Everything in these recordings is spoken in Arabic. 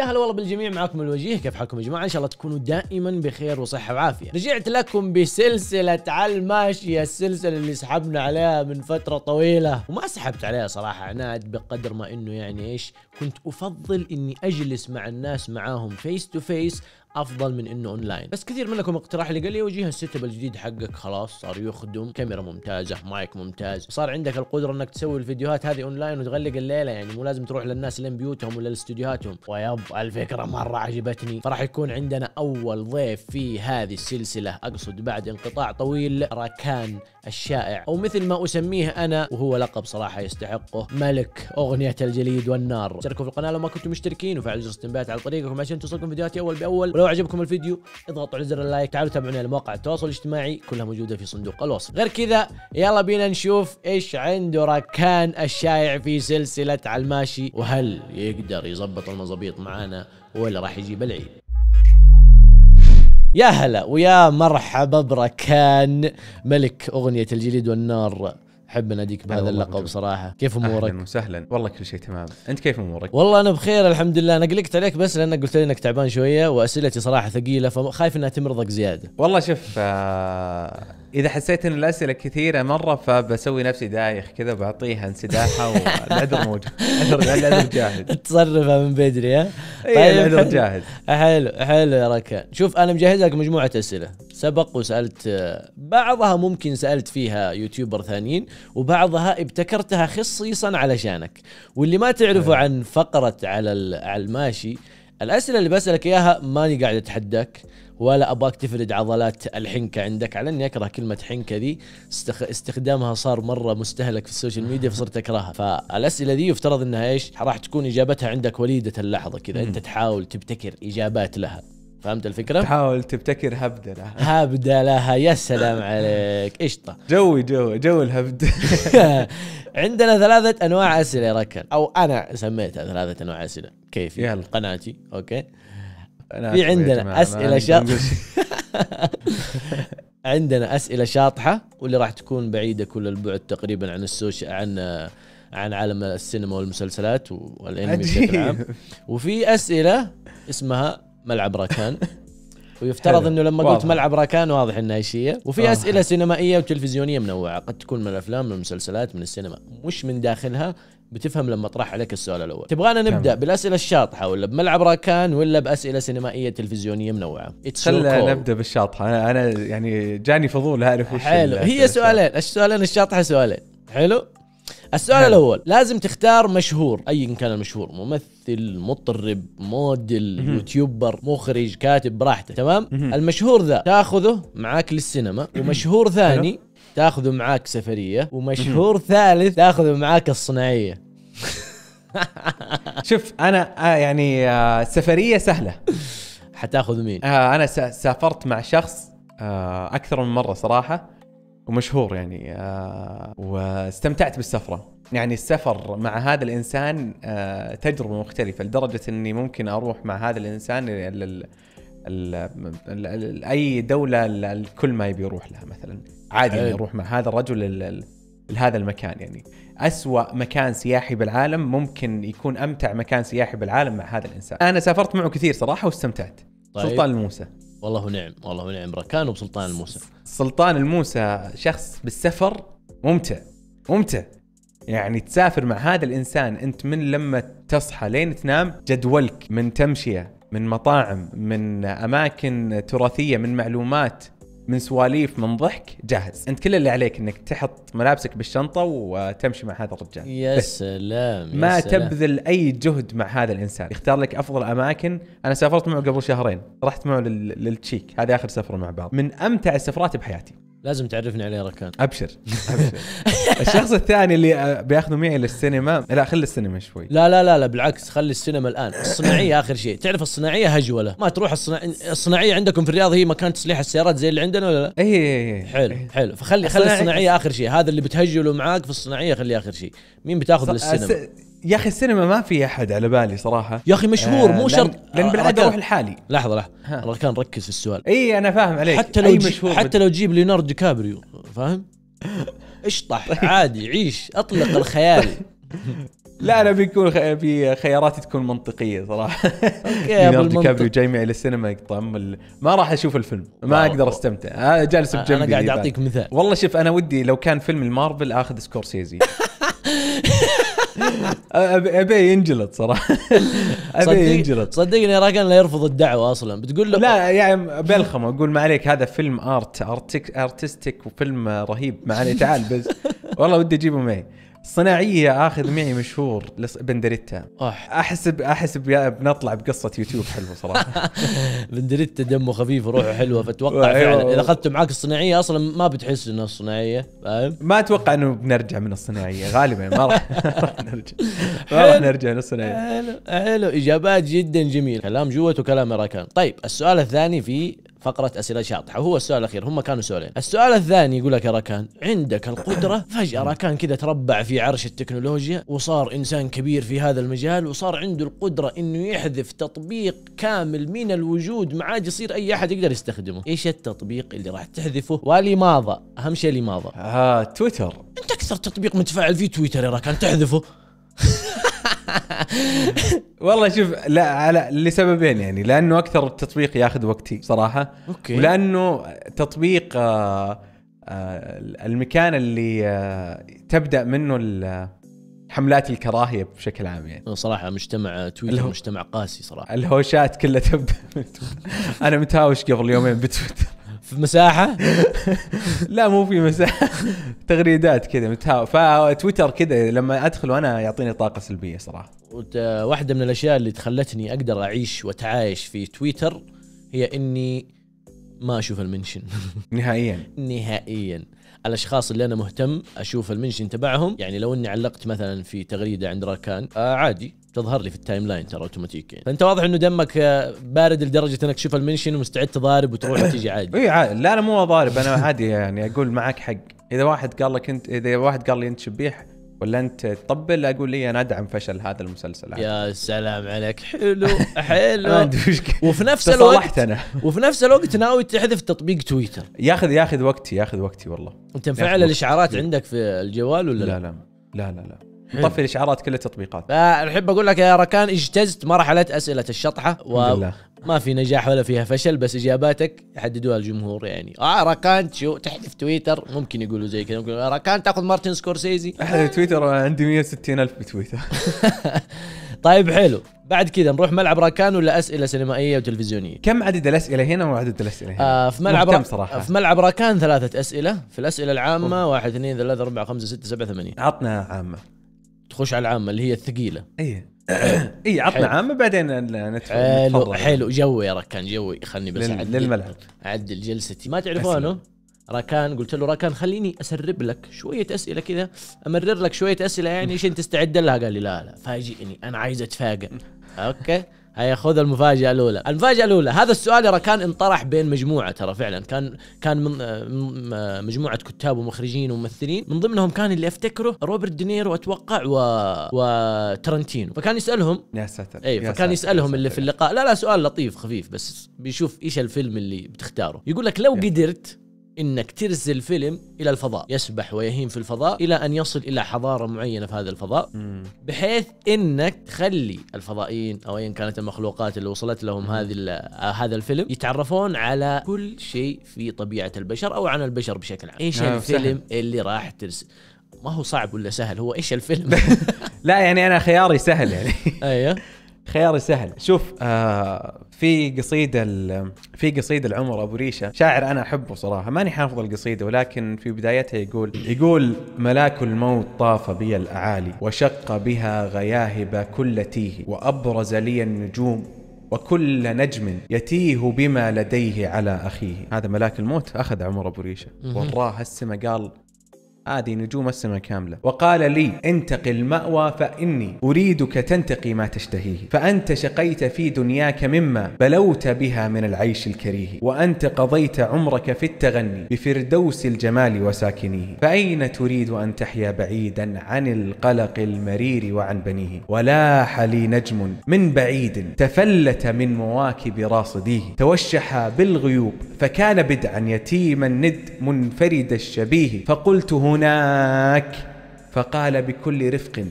يا هلا والله بالجميع معكم الوجيه كيف حالكم يا جماعه ان شاء الله تكونوا دائما بخير وصحه وعافيه رجعت لكم بسلسله على الماشيه السلسله اللي سحبنا عليها من فتره طويله وما سحبت عليها صراحه عناد بقدر ما انه يعني ايش كنت افضل اني اجلس مع الناس معاهم فيس تو فيس افضل من انه اونلاين بس كثير منكم اقتراح لي قال لي وجيه السيتب الجديد حقك خلاص صار يخدم كاميرا ممتازه مايك ممتاز صار عندك القدره انك تسوي الفيديوهات هذه اونلاين وتغلق الليله يعني مو لازم تروح للناس لين بيوتهم ولا لاستديوهاتهم ويب الفكره مره عجبتني فراح يكون عندنا اول ضيف في هذه السلسله اقصد بعد انقطاع طويل ركان الشائع او مثل ما اسميه انا وهو لقب صراحه يستحقه ملك اغنيه الجليد والنار اشتركوا في القناه لو ما كنتم مشتركين وفعلوا جرس التنبيهات على طريقكم عشان توصلكم فيديوهاتي اول باول ولو عجبكم الفيديو اضغطوا على زر اللايك تعالوا تابعونا على مواقع التواصل الاجتماعي كلها موجوده في صندوق الوصف غير كذا يلا بينا نشوف ايش عنده ركان الشايع في سلسله على الماشي وهل يقدر يظبط المظابيط معانا ولا راح يجيب العيد يا هلا ويا مرحبا بركان ملك اغنيه الجليد والنار احب اناديك بهذا اللقب صراحه كيف امورك اهلا وسهلا والله كل شيء تمام انت كيف امورك والله انا بخير الحمد لله انا قلقت عليك بس لانك قلت لي انك تعبان شويه واسئلتي صراحه ثقيله فخايف انها تمرضك زياده والله شوف آه اذا حسيت ان الاسئله كثيره مره فبسوي نفسي دايخ كذا بعطيها انسداحه والعذر موجود العذر جاهز تصرفها من بدري ها؟ اي طيب. العذر جاهز حلو حلو يا ركان شوف انا مجهز لك مجموعه اسئله سبق وسالت آه، بعضها ممكن سالت فيها يوتيوبر ثانيين وبعضها ابتكرتها خصيصا علشانك واللي ما تعرفه عن فقره على على الماشي الاسئله اللي بسالك اياها ماني قاعد اتحداك ولا ابغاك تفرد عضلات الحنكه عندك على اني اكره كلمه حنكه ذي استخ... استخدامها صار مره مستهلك في السوشيال ميديا فصرت اكرهها فالاسئله ذي يفترض انها ايش راح تكون اجابتها عندك وليده اللحظه كذا انت تحاول تبتكر اجابات لها فهمت الفكره؟ تحاول تبتكر هبدله هبدلها يا سلام عليك قشطه جوي جوي جو الهبد عندنا ثلاثه انواع اسئله يا ركن او انا سميتها ثلاثه انواع اسئله كيفي يلا قناتي اوكي في عندنا اسئله شاطحه عندنا اسئله شاطحه واللي راح تكون بعيده كل البعد تقريبا عن السوشيال عن عن عالم السينما والمسلسلات والانمي بشكل عام وفي اسئله اسمها ملعب راكان ويفترض انه لما قلت ملعب راكان واضح انها ايشيه وفي اسئله سينمائيه وتلفزيونيه منوعه قد تكون من الافلام من المسلسلات من السينما مش من داخلها بتفهم لما اطرح عليك السؤال الاول تبغانا نبدا تمام. بالاسئله الشاطحه ولا بملعب راكان ولا باسئله سينمائيه تلفزيونيه منوعه خلينا نبدا بالشاطحه انا انا يعني جاني فضول اعرف وش حلو هي سؤالين السؤالين الشاطحه سؤالين حلو السؤال هل. الاول لازم تختار مشهور ايا كان المشهور ممثل مطرب موديل يوتيوبر مخرج كاتب براحته تمام المشهور ذا تاخذه معاك للسينما ومشهور ثاني تاخذه معاك سفريه ومشهور ثالث تاخذه معاك الصناعيه شوف انا آه، يعني السفرية سفريه سهله حتاخذ مين؟ آه، انا سافرت مع شخص آه، اكثر من مره صراحه ومشهور يعني واستمتعت بالسفره يعني السفر مع هذا الانسان تجربه مختلفه لدرجه اني ممكن اروح مع هذا الانسان لل اي دوله الكل ما يبي يروح لها مثلا عادي أيه. اروح مع هذا الرجل لهذا المكان يعني أسوأ مكان سياحي بالعالم ممكن يكون أمتع مكان سياحي بالعالم مع هذا الإنسان أنا سافرت معه كثير صراحة واستمتعت طيب. سلطان الموسى والله نعم والله نعم ركانه بسلطان الموسى سلطان الموسى شخص بالسفر ممتع ممتع يعني تسافر مع هذا الإنسان أنت من لما تصحى لين تنام جدولك من تمشية من مطاعم من أماكن تراثية من معلومات من سواليف من ضحك جاهز انت كل اللي عليك انك تحط ملابسك بالشنطه وتمشي مع هذا الرجال يا سلام يا ما سلام. تبذل اي جهد مع هذا الانسان يختار لك افضل اماكن انا سافرت معه قبل شهرين رحت معه للتشيك هذه اخر سفره مع بعض من امتع السفرات بحياتي لازم تعرفني عليه ركان ابشر ابشر الشخص الثاني اللي آه، بياخذه معي للسينما لا خلي السينما شوي لا لا لا لا بالعكس خلي السينما الان الصناعيه اخر شيء تعرف الصناعيه هجوله ما تروح الصنا... الصناعيه عندكم في الرياض هي مكان تصليح السيارات زي اللي عندنا ولا لا اي اي إيه. حلو إيه. حلو فخلي خلي الصناعيه اخر شيء هذا اللي بتهجله معاك في الصناعيه خليه اخر شيء مين بتاخذ للسينما يا اخي السينما ما في احد على بالي صراحه يا اخي مشهور آه مو شرط لان, آه، بالعاده اروح لحالي لحظه لحظه كان ركز في السؤال اي انا فاهم عليك حتى لو مشهور حتى لو تجيب ليوناردو دي كابريو فاهم اشطح طيب. عادي عيش اطلق الخيال لا انا بيكون في خياراتي تكون منطقيه صراحه اوكي ليوناردو كابريو جاي معي للسينما يقطع ما راح اشوف الفيلم ما اقدر استمتع آه، انا جالس بجنبي انا قاعد اعطيك مثال والله شوف انا ودي لو كان فيلم المارفل اخذ سكورسيزي ابي ينجلط صراحه ابي ينجلط صدقني راكان لا يرفض الدعوه اصلا بتقول له لا يعني بلخمه اقول ما عليك هذا فيلم ارت ارتستيك وفيلم رهيب ما عليه تعال بس والله ودي اجيبه معي صناعيه اخذ معي مشهور بندريتا احسب احسب بنطلع بقصه يوتيوب حلوه صراحه بندريتا دمه خفيف وروحه حلوه فاتوقع أيوة. فعلا اذا اخذته معك الصناعيه اصلا ما بتحس انها صناعيه فاهم؟ ما اتوقع انه بنرجع من الصناعيه غالبا ما راح نرجع ما راح نرجع للصناعيه حلو حلو اجابات جدا جميله كلام جوة وكلام راكان طيب السؤال الثاني في فقره اسئله شاطحه وهو السؤال الاخير هم كانوا سؤالين السؤال الثاني يقول لك يا راكان عندك القدره فجاه راكان كذا تربع في عرش التكنولوجيا وصار انسان كبير في هذا المجال وصار عنده القدره انه يحذف تطبيق كامل من الوجود ما عاد يصير اي احد يقدر يستخدمه ايش التطبيق اللي راح تحذفه ولماذا اهم شيء لماذا آه، تويتر انت اكثر تطبيق متفاعل فيه تويتر يا راكان تحذفه والله شوف لا على لسببين يعني لانه اكثر التطبيق ياخذ وقتي صراحه اوكي ولانه تطبيق آه آه المكان اللي آه تبدا منه آه، حملات الكراهيه بشكل عام يعني صراحه مجتمع تويتر الهو... مجتمع قاسي صراحه الهوشات كلها تبدا انا متهاوش قبل يومين بتويتر في مساحه لا مو في مساحه تغريدات كذا متهاو فتويتر كذا لما ادخل وانا يعطيني طاقه سلبيه صراحه واحده من الاشياء اللي تخلتني اقدر اعيش واتعايش في تويتر هي اني ما اشوف المنشن نهائيا نهائيا الاشخاص اللي انا مهتم اشوف المنشن تبعهم يعني لو اني علقت مثلا في تغريده عند راكان آه عادي تظهر لي في التايم لاين ترى اوتوماتيك يعني فانت واضح انه دمك آه، بارد لدرجه انك تشوف المنشن ومستعد تضارب وتروح وتجي عادي اي عادي لا انا مو اضارب انا عادي يعني اقول معك حق اذا واحد قال لك انت اذا واحد قال لي انت شبيح ولا انت تطبل اقول لي انا ادعم فشل هذا المسلسل يا سلام عليك حلو حلو عندي مشكله وفي نفس الوقت أنا. وفي نفس الوقت ناوي تحذف تطبيق تويتر ياخذ ياخذ وقتي ياخذ وقتي والله انت مفعل الاشعارات عندك في الجوال ولا لا لا لا لا, لا. مطفي الاشعارات كل التطبيقات فاحب اقول لك يا ركان اجتزت مرحله اسئله الشطحه وما في نجاح ولا فيها فشل بس اجاباتك يحددوها الجمهور يعني اه ركان شو تحذف تويتر ممكن يقولوا زي كذا ممكن ركان تاخذ مارتن سكورسيزي احذف تويتر عندي 160 الف بتويتر طيب حلو بعد كذا نروح ملعب راكان ولا اسئله سينمائيه وتلفزيونيه كم عدد الاسئله هنا وعدد الاسئله هنا آه في ملعب را... صراحه في ملعب راكان ثلاثه اسئله في الاسئله العامه 1 2 3 4 5 6 7 8 عطنا عامه تخش على العامه اللي هي الثقيله اي اي عطنا عامه بعدين ندخل حلو حلو جوي ركان جوي خلني بس اعدل للملعب اعدل جلستي ما تعرفونه راكان قلت له راكان خليني اسرب لك شويه اسئله كذا امرر لك شويه اسئله يعني ايش انت تستعد لها قال لي لا لا فاجئني انا عايز اتفاجئ اوكي هياخذ المفاجأة الأولى، المفاجأة الأولى هذا السؤال ترى كان انطرح بين مجموعة ترى فعلا كان كان من مجموعة كتاب ومخرجين وممثلين من ضمنهم كان اللي افتكره روبرت دينيرو اتوقع و وترنتينو فكان يسألهم يا ساتر اي فكان يسألهم اللي في اللقاء لا لا سؤال لطيف خفيف بس بيشوف ايش الفيلم اللي بتختاره يقول لك لو قدرت انك ترسل فيلم الى الفضاء يسبح ويهيم في الفضاء الى ان يصل الى حضاره معينه في هذا الفضاء بحيث انك تخلي الفضائيين او ايا كانت المخلوقات اللي وصلت لهم هذه آه، هذا الفيلم يتعرفون على كل شيء في طبيعه البشر او عن البشر بشكل عام نعم، ايش الفيلم سهل. اللي راح ترسل ما هو صعب ولا سهل هو ايش الفيلم لا يعني انا خياري سهل يعني ايوه خياري سهل شوف آه في قصيده في قصيده العمر ابو ريشه شاعر انا احبه صراحه ماني حافظ القصيده ولكن في بدايتها يقول يقول ملاك الموت طاف بي الاعالي وشق بها غياهب كل تيه وابرز لي النجوم وكل نجم يتيه بما لديه على اخيه هذا ملاك الموت اخذ عمر ابو ريشه وراه السما قال هذه نجوم السماء كاملة وقال لي انتقي المأوى فإني أريدك تنتقي ما تشتهيه فأنت شقيت في دنياك مما بلوت بها من العيش الكريه وأنت قضيت عمرك في التغني بفردوس الجمال وساكنيه فأين تريد أن تحيا بعيدا عن القلق المرير وعن بنيه ولاح لي نجم من بعيد تفلت من مواكب راصديه توشح بالغيوب فكان بدعا يتيما ند منفرد الشبيه فقلت هنا هناك فقال بكل رفق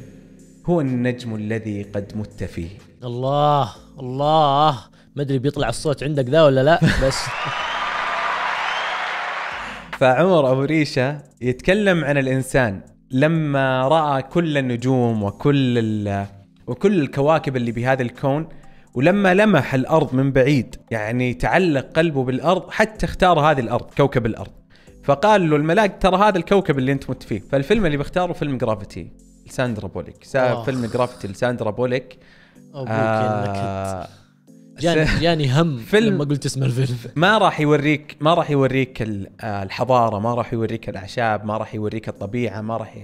هو النجم الذي قد مت فيه الله الله ما ادري بيطلع الصوت عندك ذا ولا لا بس فعمر ابو ريشه يتكلم عن الانسان لما راى كل النجوم وكل وكل الكواكب اللي بهذا الكون ولما لمح الارض من بعيد يعني تعلق قلبه بالارض حتى اختار هذه الارض كوكب الارض فقال له الملاك ترى هذا الكوكب اللي انت مت فيه فالفيلم اللي بختاره فيلم جرافيتي لساندرا بوليك آه. فيلم جرافيتي لساندرا بوليك ابوك آه جاني جاني هم فيلم لما قلت اسم الفيلم ما راح يوريك ما راح يوريك آه، الحضاره ما راح يوريك الاعشاب ما راح يوريك الطبيعه ما راح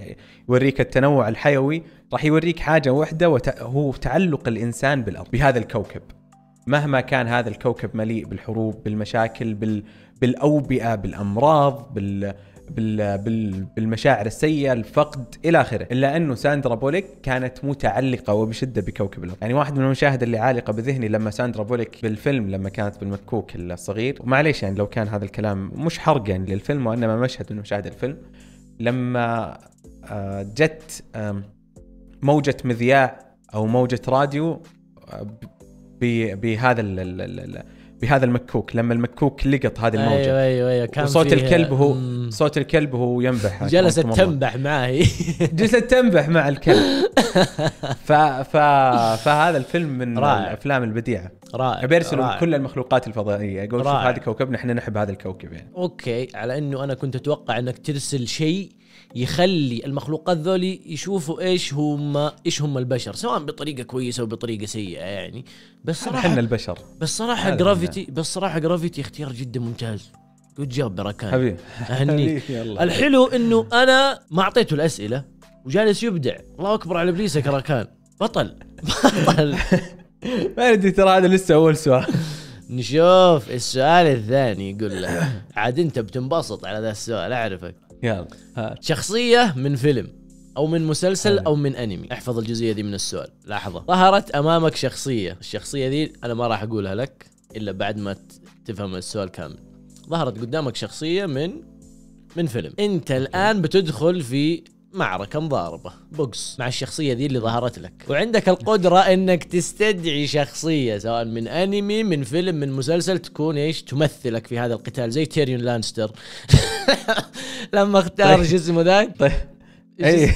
يوريك التنوع الحيوي راح يوريك حاجه واحده وت... هو تعلق الانسان بالارض بهذا الكوكب مهما كان هذا الكوكب مليء بالحروب بالمشاكل بال بالاوبئه بالامراض بال بال بالمشاعر السيئه، الفقد الى اخره، الا انه ساندرا بوليك كانت متعلقه وبشده بكوكب الارض، يعني واحد من المشاهد اللي عالقه بذهني لما ساندرا بوليك بالفيلم لما كانت بالمكوك الصغير، ومعليش يعني لو كان هذا الكلام مش حرقا يعني للفيلم وانما مشهد من مشاهد الفيلم، لما آه، جت موجه مذياع او موجه راديو آه، بهذا بهذا المكوك لما المكوك لقط هذه أيوة، الموجه ايوه ايوه ايوه كان وصوت الكلب هو مم. صوت الكلب هو ينبح جلست تنبح معه جلست تنبح مع الكلب ف... ف... فهذا الفيلم من رائع. الافلام البديعه رائع بيرسلوا رائع. كل المخلوقات الفضائيه يقول شوف هذا كوكبنا احنا نحب هذا الكوكب يعني اوكي على انه انا كنت اتوقع انك ترسل شيء يخلي المخلوقات ذولي يشوفوا ايش هم ايش هم البشر سواء بطريقه كويسه او بطريقه سيئه يعني بس صراحه احنا البشر بس صراحه جرافيتي بس صراحه جرافيتي اختيار جدا ممتاز جود جاب بركان حبيبي اهنيك الحلو انه انا ما اعطيته الاسئله وجالس يبدع الله اكبر على ابليسك راكان بطل بطل ما ادري ترى هذا لسه اول سؤال نشوف السؤال الثاني يقول له عاد انت بتنبسط على ذا السؤال اعرفك يلا هات. شخصية من فيلم او من مسلسل او من انمي احفظ الجزئيه ذي من السؤال لحظه ظهرت امامك شخصيه الشخصيه ذي انا ما راح اقولها لك الا بعد ما تفهم السؤال كامل ظهرت قدامك شخصيه من من فيلم انت الان بتدخل في معركة مضاربة بوكس مع الشخصية ذي اللي ظهرت لك وعندك القدرة انك تستدعي شخصية سواء من انمي من فيلم من مسلسل تكون ايش تمثلك في هذا القتال زي تيريون لانستر لما اختار جسمه طيب. ذاك طيب. اي إيه.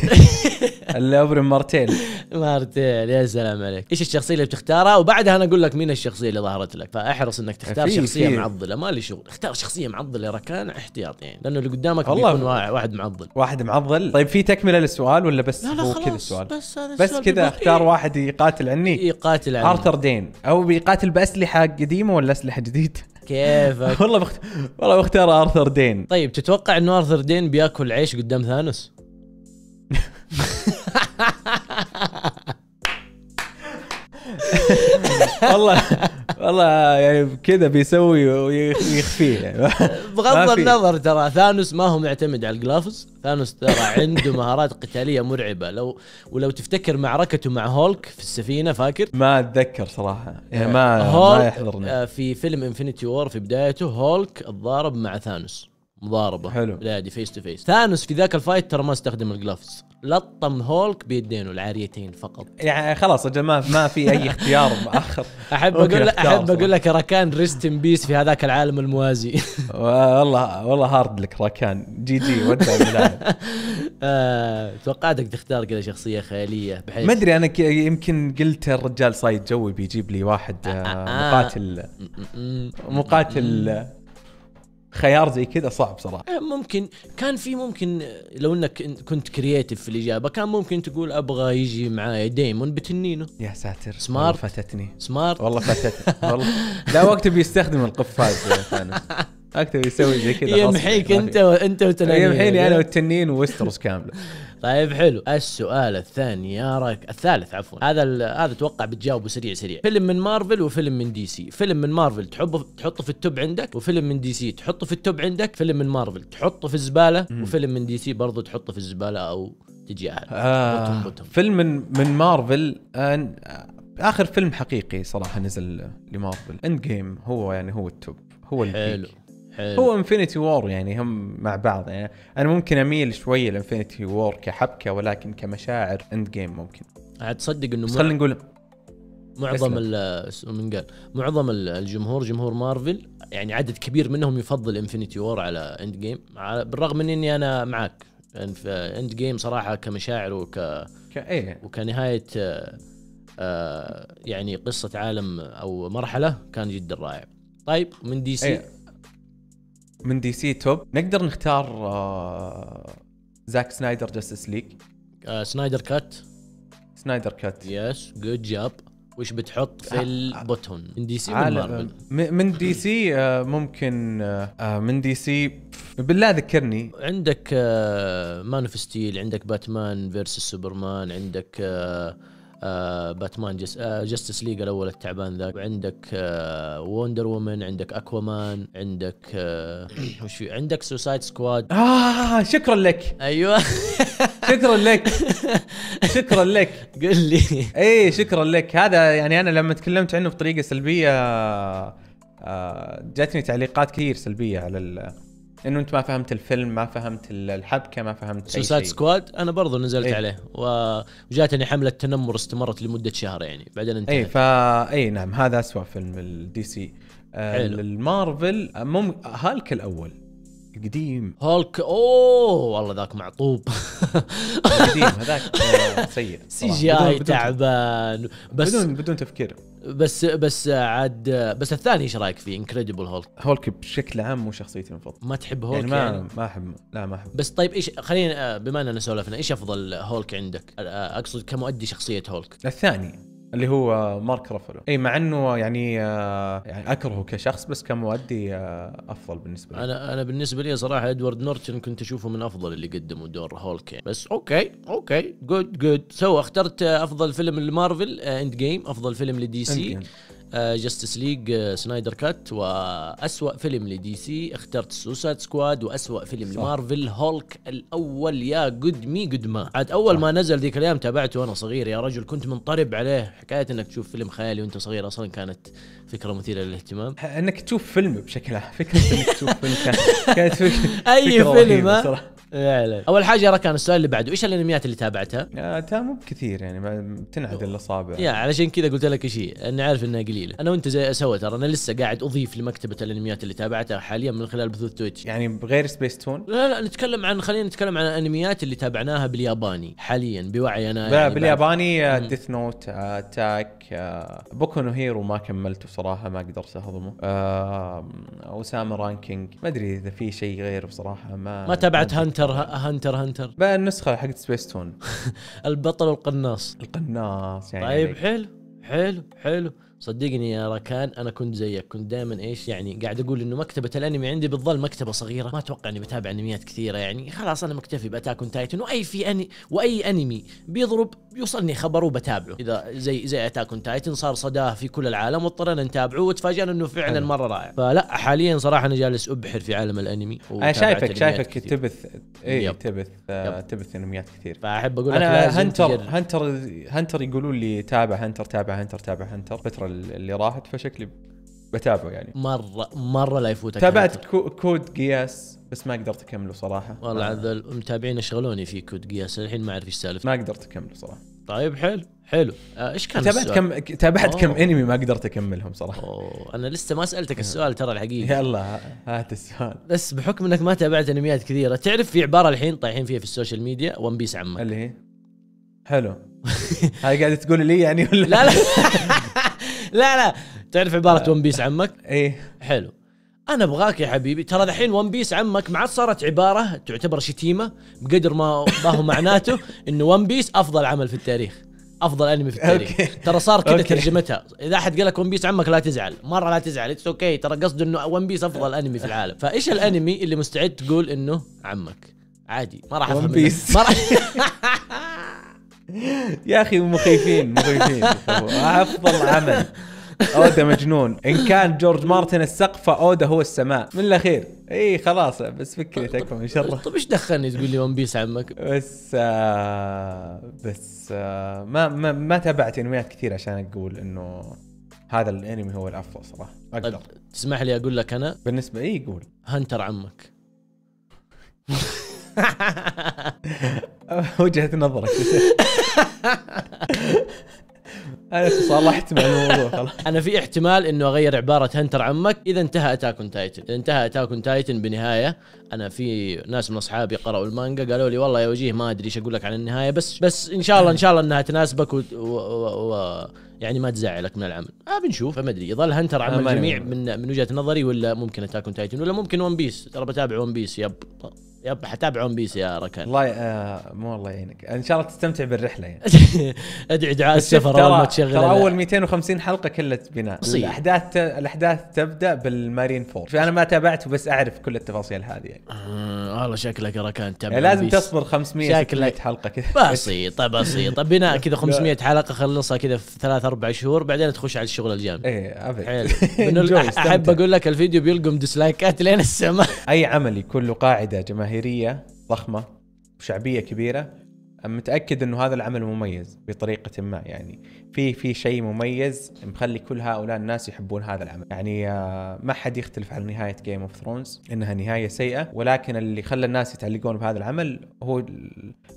الابرم مرتين مرتين يا سلام عليك ايش الشخصيه اللي بتختارها وبعدها انا اقول لك مين الشخصيه اللي ظهرت لك فاحرص انك تختار فيه شخصيه فيه. معضله ما لي شغل اختار شخصيه معضله ركان احتياط يعني لانه اللي قدامك والله بيكون واحد معضل واحد معضل طيب في تكمله للسؤال ولا بس لا لا كذا السؤال بس هذا بس كذا اختار إيه؟ واحد يقاتل عني إيه، يقاتل عني ارثر دين او بيقاتل باسلحه قديمه ولا اسلحه جديده كيفك والله بخت... والله بختار ارثر دين طيب تتوقع انه ارثر دين بياكل عيش قدام ثانوس والله والله يعني كذا بيسوي ويخفيه يعني بغض النظر ترى ثانوس ما هو معتمد على الجلافز ثانوس ترى عنده مهارات قتاليه مرعبه لو ولو تفتكر معركته مع هولك في السفينه فاكر ما اتذكر صراحه يعني ما ما يحضرني آه، في فيلم انفنتي وور في بدايته هولك تضارب مع ثانوس مضاربه حلو بلادي فيس تو فيس ثانوس في ذاك الفايت ترى ما استخدم الجلافز لطم هولك بيدينه العاريتين فقط يعني خلاص اجل ما ما في اي اختيار اخر احب اقول احب اقول لك راكان ريست ان بيس في هذاك العالم الموازي والله والله هارد لك راكان جي جي ودع آه، توقعتك تختار كذا شخصيه خياليه بحيث ما ادري انا يمكن قلت الرجال صايد جوي بيجيب لي واحد آه، آه، مقاتل مقاتل خيار زي كذا صعب صراحه إيه، ممكن كان في ممكن لو انك كنت كرييتيف في الاجابه كان ممكن تقول ابغى يجي معايا ديمون بتنينه يا ساتر سمارت فاتتني سمارت والله فاتتني والله لا وقت بيستخدم القفاز يا اكتب يسوي زي كذا يمحيك انت انت وتنين يمحيني انا والتنين وستروس كامله طيب حلو السؤال الثاني يا رك الثالث عفوا هذا هذا اتوقع بتجاوبه سريع سريع فيلم من مارفل وفيلم من دي سي فيلم من مارفل تحبه تحطه في التوب عندك وفيلم من دي سي تحطه في التوب عندك فيلم من مارفل تحطه في الزباله وفيلم من دي سي برضه تحطه في الزباله او تجي احد آه فيلم من من مارفل أن... آه، آه، اخر فيلم حقيقي صراحه نزل لمارفل اند جيم هو يعني هو التوب هو حلو حلو. هو انفنتي وور يعني هم مع بعض يعني انا ممكن اميل شوي لانفنتي وور كحبكه ولكن كمشاعر اند جيم ممكن عاد تصدق انه خلينا نقول معظم من قال معظم الجمهور جمهور مارفل يعني عدد كبير منهم يفضل انفنتي وور على اند جيم بالرغم من اني انا معك اند جيم صراحه كمشاعر وك كأيه. وكنهايه آه، آه، يعني قصه عالم او مرحله كان جدا رائع طيب من دي سي أيه. من دي سي توب نقدر نختار آه، زاك سنايدر جاستس ليك آه، سنايدر كات سنايدر كات يس جود جاب وش بتحط في البوتون من دي سي من مارفل من دي سي آه، ممكن من دي سي بالله ذكرني عندك مان اوف ستيل عندك باتمان فيرسس سوبرمان عندك آه، باتمان جس آه، جستس ليج الاول التعبان ذاك وعندك آه، وندر وومن عندك اكوامان عندك وش في عندك سوسايد سكواد اه شكرا لك ايوه شكرا لك شكرا لك قل لي اي شكرا لك هذا يعني انا لما تكلمت عنه بطريقه سلبيه جاتني تعليقات كثير سلبيه على انه انت ما فهمت الفيلم ما فهمت الحبكه ما فهمت سوسايد سكواد انا برضو نزلت ايه؟ عليه وجاتني حمله تنمر استمرت لمده شهر يعني بعدين إيه، انتهت اي فا اي نعم هذا اسوء فيلم الدي سي آه، المارفل مم... هالك الاول القديم هالك اوه والله ذاك معطوب القديم هذاك آه، سيء سي جي اي تعبان بس بدون بدون تفكير بس بس عاد بس الثاني ايش رايك فيه انكريدبل هولك هولك بشكل عام مو شخصيتي المفضله ما تحب هولك يعني ما يعني؟ ما احب لا ما احب بس طيب ايش خلينا آه، بما اننا سولفنا ايش افضل هولك عندك آه، آه، اقصد كمؤدي شخصيه هولك الثاني اللي هو مارك رافلو اي مع انه يعني آه، يعني اكرهه كشخص بس كمؤدي آه، افضل بالنسبه لي انا انا بالنسبه لي صراحه ادوارد نورتن كنت اشوفه من افضل اللي قدموا دور هولك بس اوكي اوكي جود جود سو اخترت افضل فيلم لمارفل اند آه، جيم افضل فيلم لدي سي جاستس ليج سنايدر كات واسوا فيلم لدي سي اخترت سوسات سكواد واسوا فيلم لمارفل هولك الاول يا جود مي جود ما عاد اول صح. ما نزل ذيك الايام تابعته وانا صغير يا رجل كنت منطرب عليه حكايه انك تشوف فيلم خيالي وانت صغير اصلا كانت فكره مثيره للاهتمام انك تشوف فيلم بشكل عام فكره انك تشوف فيلم كانت, كانت فكرة اي فيلم إيه، لا لا إيه. اول حاجه كان السؤال اللي بعده ايش الانميات اللي تابعتها؟ تا مو بكثير يعني تنعد الاصابع يا علشان كذا قلت لك شيء انا عارف انها قليله انا وانت زي سوا ترى انا لسه قاعد اضيف لمكتبه الانميات اللي تابعتها حاليا من خلال بثوث تويتش يعني بغير سبيس تون لا لا نتكلم عن خلينا نتكلم عن الانميات اللي تابعناها بالياباني حاليا بوعي انا يعني بالياباني ديث نوت اتاك بوكو نو هيرو ما كملته صراحه ما قدرت اهضمه آه، وسام رانكينج ما ادري اذا في شيء غير بصراحه ما ما تابعت هانتر هنتر هنتر هنتر بقى النسخه حقت سبيس تون البطل القناص القناص يعني طيب حلو حلو حلو صدقني يا ركان انا كنت زيك كنت دائما ايش يعني قاعد اقول انه مكتبه الانمي عندي بتظل مكتبه صغيره ما اتوقع اني بتابع انميات كثيره يعني خلاص انا مكتفي باتاك اون تايتن واي في اني واي انمي بيضرب يوصلني خبر وبتابعه اذا زي زي اتاك اون تايتن صار صداه في كل العالم واضطرينا نتابعه وتفاجئنا انه فعلا مره رائع فلا حاليا صراحه انا جالس ابحر في عالم الانمي انا شايفك شايفك تبث اي تبث آه تبث انميات كثير فاحب اقول لك انا هنتر هنتر هنتر يقولون لي تابع هنتر تابع هنتر تابع هنتر اللي راحت فشكلي بتابعه يعني مره مره لا يفوتك تابعت كو كود قياس بس ما قدرت اكمله صراحه والله عاد المتابعين اشغلوني في كود قياس الحين ما اعرف ايش السالفه ما قدرت اكمله صراحه طيب حلو حلو آه، ايش كان تابعت كم تابعت كم انمي ما قدرت اكملهم صراحه أوه. انا لسه ما سالتك السؤال ترى الحقيقه يلا هات السؤال بس بحكم انك ما تابعت انميات كثيره تعرف في عباره الحين طايحين فيها في السوشيال ميديا ون بيس عمك اللي هي حلو هاي قاعد تقول لي يعني ولا لا لا لا لا تعرف عباره ون آه. بيس عمك؟ ايه حلو انا ابغاك يا حبيبي ترى الحين ون بيس عمك ما عاد صارت عباره تعتبر شتيمه بقدر ما ما هو معناته انه ون بيس افضل عمل في التاريخ افضل انمي في التاريخ أوكي. ترى صار كذا ترجمتها اذا احد قال لك ون بيس عمك لا تزعل مره لا تزعل اتس اوكي ترى قصده انه ون بيس افضل انمي في العالم فايش الانمي اللي مستعد تقول انه عمك عادي ما راح افهم ون بيس يا اخي مخيفين مخيفين افضل عمل اودا مجنون ان كان جورج مارتن السقف فاودا هو السماء من الاخير اي خلاص بس فكري تكفى ان شاء الله طيب ايش دخلني تقول لي ون بيس عمك بس آه بس آه ما ما, ما تابعت انميات كثير عشان اقول انه هذا الانمي هو الافضل صراحه اقدر طيب تسمح لي اقول لك انا بالنسبه اي قول هنتر عمك وجهه نظرك انا تصالحت مع الموضوع خلاص انا في احتمال انه اغير عباره هنتر عمك اذا انتهى اتاك اون تايتن اذا انتهى اتاك اون تايتن بنهايه انا في ناس من اصحابي قرأوا المانجا قالوا لي والله يا وجيه ما ادري ايش اقول لك عن النهايه بس بس ان شاء الله ان شاء الله انها تناسبك و... و... و... يعني ما تزعلك من العمل آه بنشوف ما ادري يظل هنتر عمل آه، الجميع من من وجهه نظري ولا ممكن اتاك اون تايتن ولا ممكن ون بيس ترى بتابع ون بيس يب يب حتابع ون بيس يا ركان الله آه مو الله يعينك ان شاء الله تستمتع بالرحله يعني ادعي دعاء السفر اول ما تشغل ترى اول 250 حلقه كلها بناء الاحداث ت... الاحداث تبدا بالمارين فور فانا ما تابعته بس اعرف كل التفاصيل هذه يعني آه والله شكلك يا ركان تابع يعني لازم تصبر 500 شكلك حلقه كذا بسيطه طيب، بسيطه طيب، بناء كذا 500 حلقه خلصها كذا في ثلاث اربع شهور بعدين تخش على الشغل الجامد ايه ابد احب اقول لك الفيديو بيلقم ديسلايكات لين السماء اي عمل يكون له قاعده يا جماعه جماهيريه ضخمه وشعبيه كبيره متاكد انه هذا العمل مميز بطريقه ما يعني في في شيء مميز مخلي كل هؤلاء الناس يحبون هذا العمل يعني آه، ما حد يختلف على نهايه جيم اوف ثرونز انها نهايه سيئه ولكن اللي خلى الناس يتعلقون بهذا العمل هو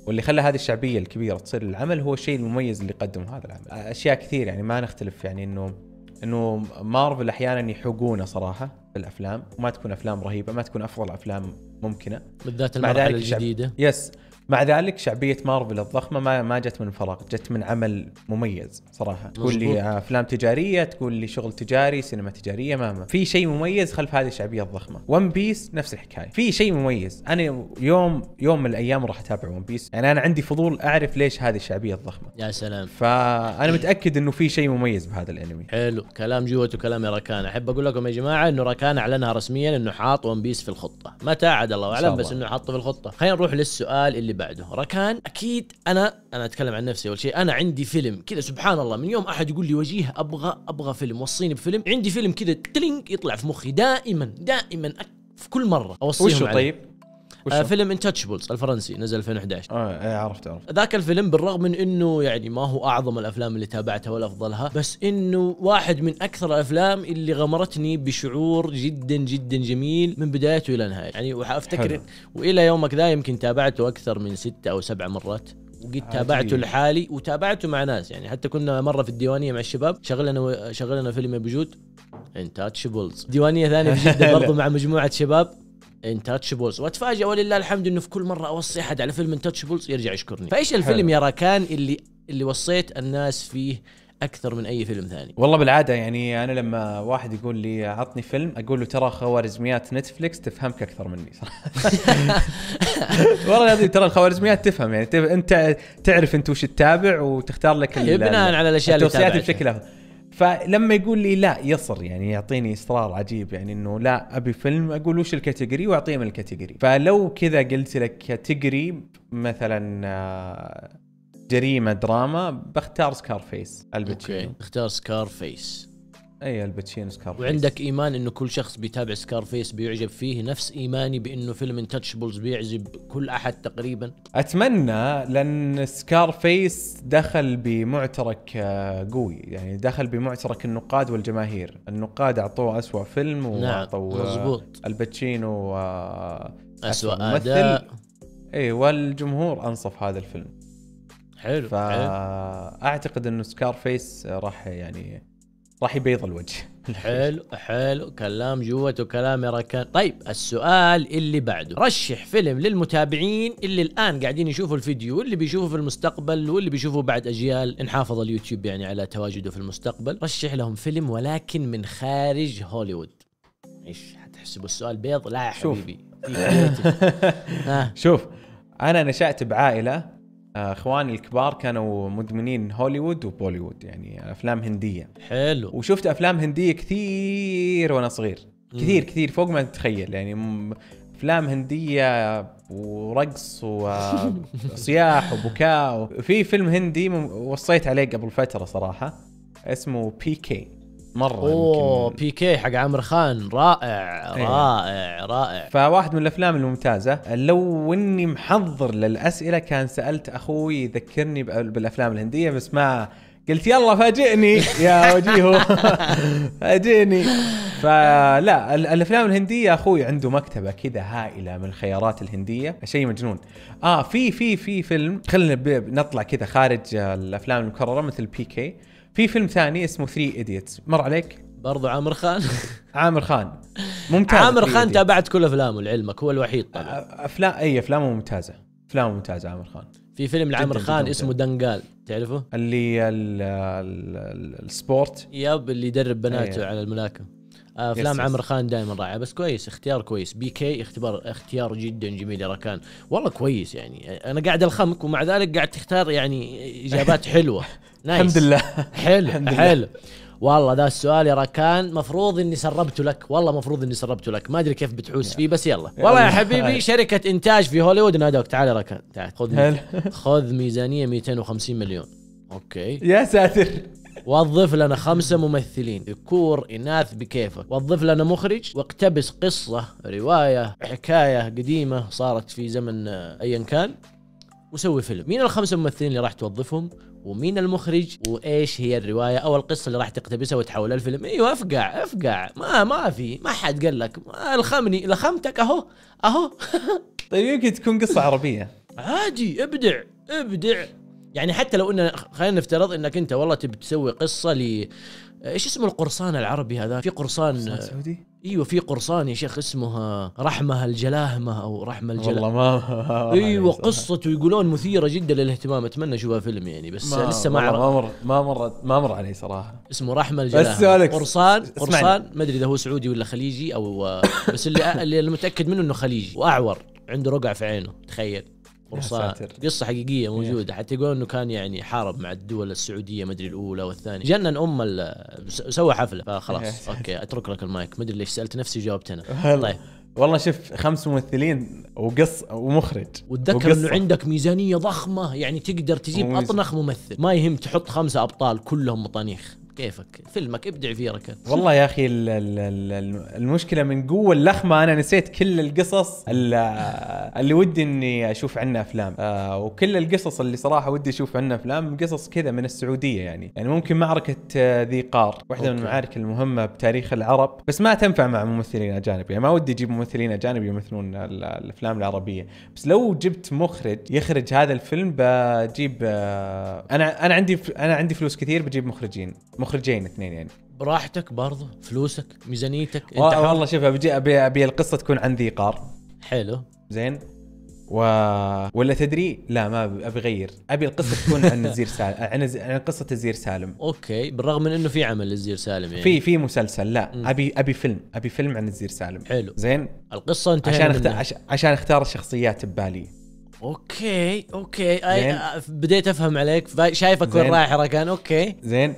واللي خلى هذه الشعبيه الكبيره تصير للعمل هو الشيء المميز اللي قدمه هذا العمل اشياء كثير يعني ما نختلف يعني انه انه مارفل احيانا يحقونه صراحه في الافلام وما تكون افلام رهيبه ما تكون افضل افلام ممكنه بالذات المرحله الجديده يس مع ذلك شعبيه مارفل الضخمه ما ما جت من فراغ جت من عمل مميز صراحه تقول لي افلام تجاريه تقول لي شغل تجاري سينما تجاريه ما, ما. في شيء مميز خلف هذه الشعبيه الضخمه ون بيس نفس الحكايه في شيء مميز انا يوم يوم من الايام راح اتابع ون بيس يعني انا عندي فضول اعرف ليش هذه الشعبيه الضخمه يا سلام فانا متاكد انه في شيء مميز بهذا الانمي حلو كلام جوته كلام ركان احب اقول لكم يا جماعه انه ركان اعلنها رسميا انه حاط ون بيس في الخطه متى عاد الله اعلم بس انه حاطه في الخطه خلينا نروح للسؤال اللي اللي بعده ركان اكيد انا انا اتكلم عن نفسي اول شيء انا عندي فيلم كذا سبحان الله من يوم احد يقول لي وجيه ابغى ابغى فيلم وصيني بفيلم عندي فيلم كذا تلينك يطلع في مخي دائما دائما في كل مره اوصيهم وشو طيب آه فيلم انتشبلز الفرنسي نزل 2011 اه ايه عرفت عرفت ذاك الفيلم بالرغم من انه يعني ما هو اعظم الافلام اللي تابعتها ولا افضلها بس انه واحد من اكثر الافلام اللي غمرتني بشعور جدا جدا جميل من بدايته الى نهايته يعني وافتكر والى يومك ذا يمكن تابعته اكثر من ستة او سبع مرات وقد تابعته لحالي وتابعته مع ناس يعني حتى كنا مره في الديوانيه مع الشباب شغلنا شغلنا فيلم ابو جود انتاتشبلز ديوانيه ثانيه في جده برضو مع مجموعه شباب انتاتشبلز واتفاجئ ولله الحمد انه في كل مره اوصي احد على فيلم انتاتشبلز يرجع يشكرني فايش الفيلم يا راكان اللي اللي وصيت الناس فيه اكثر من اي فيلم ثاني والله بالعاده يعني انا لما واحد يقول لي عطني فيلم اقول له ترى خوارزميات نتفلكس تفهمك اكثر مني صراحه والله العظيم ترى الخوارزميات تفهم يعني انت تعرف انت وش تتابع وتختار لك إيه، بناء على الاشياء اللي التوصيات بشكل افضل فلما يقول لي لا يصر يعني يعطيني اصرار عجيب يعني انه لا ابي فيلم اقول وش الكاتيجوري واعطيه من الكاتيجوري فلو كذا قلت لك كاتيجوري مثلا آه، جريمه دراما بختار سكارفيس الباتشينو اختار سكارفيس اي الباتشينو سكارفيس وعندك ايمان انه كل شخص بيتابع سكارفيس بيعجب فيه نفس ايماني بانه فيلم انتشبلز بيعجب كل احد تقريبا اتمنى لان سكارفيس دخل بمعترك آه، قوي يعني دخل بمعترك النقاد والجماهير النقاد اعطوه أسوأ فيلم واعطوا نعم آه، الباتشينو آه، أسوأ اداء اي والجمهور انصف هذا الفيلم حلو فاعتقد انه سكارفيس راح يعني راح يبيض الوجه حلو حلو كلام جوته كلام ركان طيب السؤال اللي بعده رشح فيلم للمتابعين اللي الان قاعدين يشوفوا الفيديو واللي بيشوفوا في المستقبل واللي بيشوفوا بعد اجيال ان حافظ اليوتيوب يعني على تواجده في المستقبل رشح لهم فيلم ولكن من خارج هوليوود ايش حتحسبوا السؤال بيض لا يا حبيبي شوف, شوف انا نشات بعائله اخواني الكبار كانوا مدمنين هوليوود وبوليوود يعني افلام هنديه حلو وشفت افلام هنديه كثير وانا صغير كثير كثير فوق ما تتخيل يعني افلام هنديه ورقص وصياح وبكاء في فيلم هندي وصيت عليه قبل فتره صراحه اسمه بي كي مره اوه يمكن... بي كي حق عامر خان رائع أيه. رائع رائع فواحد من الافلام الممتازه لو اني محضر للاسئله كان سالت اخوي يذكرني بالافلام الهنديه بس ما قلت يلا فاجئني يا وجيهو فاجئني فلا الافلام الهنديه اخوي عنده مكتبه كذا هائله من الخيارات الهنديه شيء مجنون اه في في في فيلم خلينا نطلع كذا خارج الافلام المكرره مثل بي كي في فيلم ثاني اسمه 3 ايديتس مر عليك برضو عامر خان عامر خان ممتاز عامر خان تابعت كل افلامه لعلمك هو الوحيد طبعا افلام اي افلامه ممتازه افلامه ممتازه عامر خان في فيلم لعامر خان اسمه دنقال تعرفه؟ اللي الـ الـ السبورت يب اللي يدرب بناته أيه. على الملاكمه آه، افلام عامر خان دائما رائعه بس كويس اختيار كويس بي كي اختبار اختيار جدا جميل يا ركان والله كويس يعني انا قاعد الخمك ومع ذلك قاعد تختار يعني اجابات حلوه نايس. الحمد لله حلو الحمد حلو والله ذا السؤال يا ركان مفروض اني سربته لك والله مفروض اني سربته لك ما ادري كيف بتحوس فيه بس يلا والله يا حبيبي شركه انتاج في هوليوود نادوك تعال يا ركان تعال خذ خذ ميزانيه 250 مليون اوكي يا ساتر وظف لنا خمسة ممثلين ذكور إناث بكيفك وظف لنا مخرج واقتبس قصة رواية حكاية قديمة صارت في زمن آه، أيا كان وسوي فيلم مين الخمسه ممثلين اللي راح توظفهم ومين المخرج وايش هي الروايه او القصه اللي راح تقتبسها وتحولها لفيلم ايوه افقع افقع ما ما في ما حد قال لك الخمني لخمتك اهو اهو طيب يمكن تكون قصه عربيه عادي ابدع ابدع يعني حتى لو ان خلينا نفترض انك انت والله تبي تسوي قصه ل ايش اسمه القرصان العربي هذا في قرصان, قرصان سعودي ايوه في قرصان يا شيخ اسمها رحمه الجلاهمه او رحمه الجلاهمه والله ما ايوه قصته يقولون مثيره جدا للاهتمام اتمنى اشوفها فيلم يعني بس ما لسه ما عرف ما مر ما مر ما مر علي صراحه اسمه رحمه الجلاهمه بس قرصان قرصان ما ادري اذا هو سعودي ولا خليجي او بس اللي اللي متاكد منه انه خليجي واعور عنده رقع في عينه تخيل قرصان قصه حقيقيه موجوده حتى يقولون انه كان يعني حارب مع الدول السعوديه مدري الاولى والثانيه جنن ام سوى حفله فخلاص اوكي اترك لك المايك مدري ليش سالت نفسي وجاوبت انا طيب والله شوف خمس ممثلين وقص ومخرج وتذكر انه عندك ميزانيه ضخمه يعني تقدر تجيب اطنخ ممثل ما يهم تحط خمسه ابطال كلهم مطانيخ كيفك فيلمك ابدع فيه ركن والله يا اخي الـ الـ الـ المشكله من قوه اللخمه انا نسيت كل القصص اللي ودي اني اشوف عنها افلام آه وكل القصص اللي صراحه ودي اشوف عنها افلام قصص كذا من السعوديه يعني يعني ممكن معركه آه، ذي قار واحده أوكي. من المعارك المهمه بتاريخ العرب بس ما تنفع مع ممثلين اجانب يعني ما ودي اجيب ممثلين اجانب يمثلون الافلام العربيه بس لو جبت مخرج يخرج هذا الفيلم بجيب آه، انا انا عندي انا عندي فلوس كثير بجيب مخرجين مخرجين اثنين يعني براحتك برضه فلوسك ميزانيتك انت والله شوف ابي ابي ابي القصه تكون عن ذي قار حلو زين و... ولا تدري لا ما ابي اغير ابي القصه تكون عن الزير سالم عن, ز... عن قصه الزير سالم اوكي بالرغم من انه في عمل للزير سالم يعني في في مسلسل لا م. ابي ابي فيلم ابي فيلم عن الزير سالم حلو زين القصه انت عشان اخت... عش... عشان اختار الشخصيات ببالي اوكي اوكي أي... بديت افهم عليك شايفك وين رايح ركان اوكي زين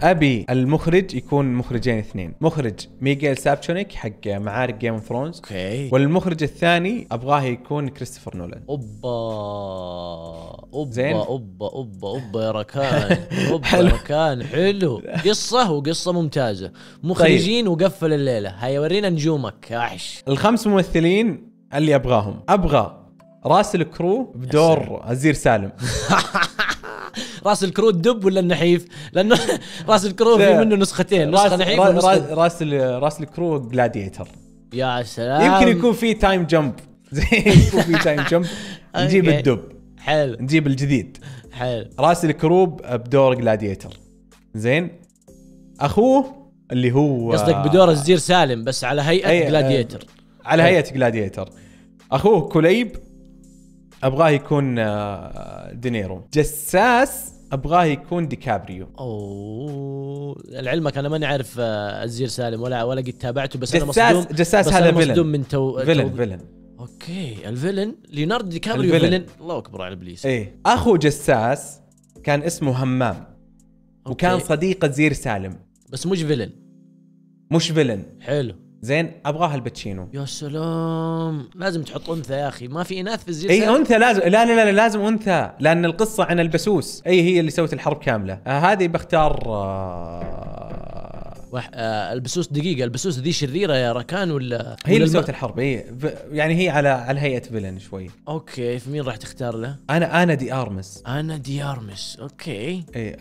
ابي المخرج يكون مخرجين اثنين مخرج ميغيل سابتشونيك حق معارك جيم اوف ثرونز اوكي والمخرج الثاني ابغاه يكون كريستوفر نولان اوبا اوبا زين؟ اوبا اوبا اوبا يا ركان اوبا يا ركان حلو قصه وقصه ممتازه مخرجين طيب. وقفل الليله هيا ورينا نجومك وحش الخمس ممثلين اللي ابغاهم ابغى راسل كرو بدور عزير سالم راس الكرو الدب ولا النحيف لانه راس الكرو في منه نسختين نسخه نحيف ونسخه راس راس الكرو جلاديتر يا سلام يمكن يكون في تايم جمب زين يكون في تايم جمب نجيب الدب حلو نجيب الجديد حلو راس الكروب بدور جلاديتر زين اخوه اللي هو قصدك بدور الزير سالم بس على هيئه هي... جلاديتر آه، على هيئه جلاديتر اخوه كليب ابغاه يكون آه، دينيرو جساس ابغاه يكون ديكابريو اوه لعلمك انا ماني عارف آه، الزير سالم ولا ولا قد تابعته بس جساس انا مصدوم جساس بس هذا فيلن مصدوم من تو فيلن تو... فيلن اوكي الفيلن ليوناردو دي كابريو الفيلن. فيلن الله اكبر على ابليس ايه اخو جساس كان اسمه همام أوكي. وكان صديق الزير سالم بس مش فيلن مش فيلن حلو زين ابغاها الباتشينو يا سلام لازم تحط انثى يا اخي ما في اناث في الزيت اي انثى لازم لا لا لا لازم انثى لان القصه عن البسوس اي هي اللي سوت الحرب كامله آه هذه بختار آه وح... آه البسوس دقيقة البسوس ذي شريرة يا ركان ولا هي اللي سوت الحرب اي يعني هي على على هيئة فيلن شوي اوكي مين راح تختار له؟ انا انا دي ارمس انا دي ارمس اوكي اي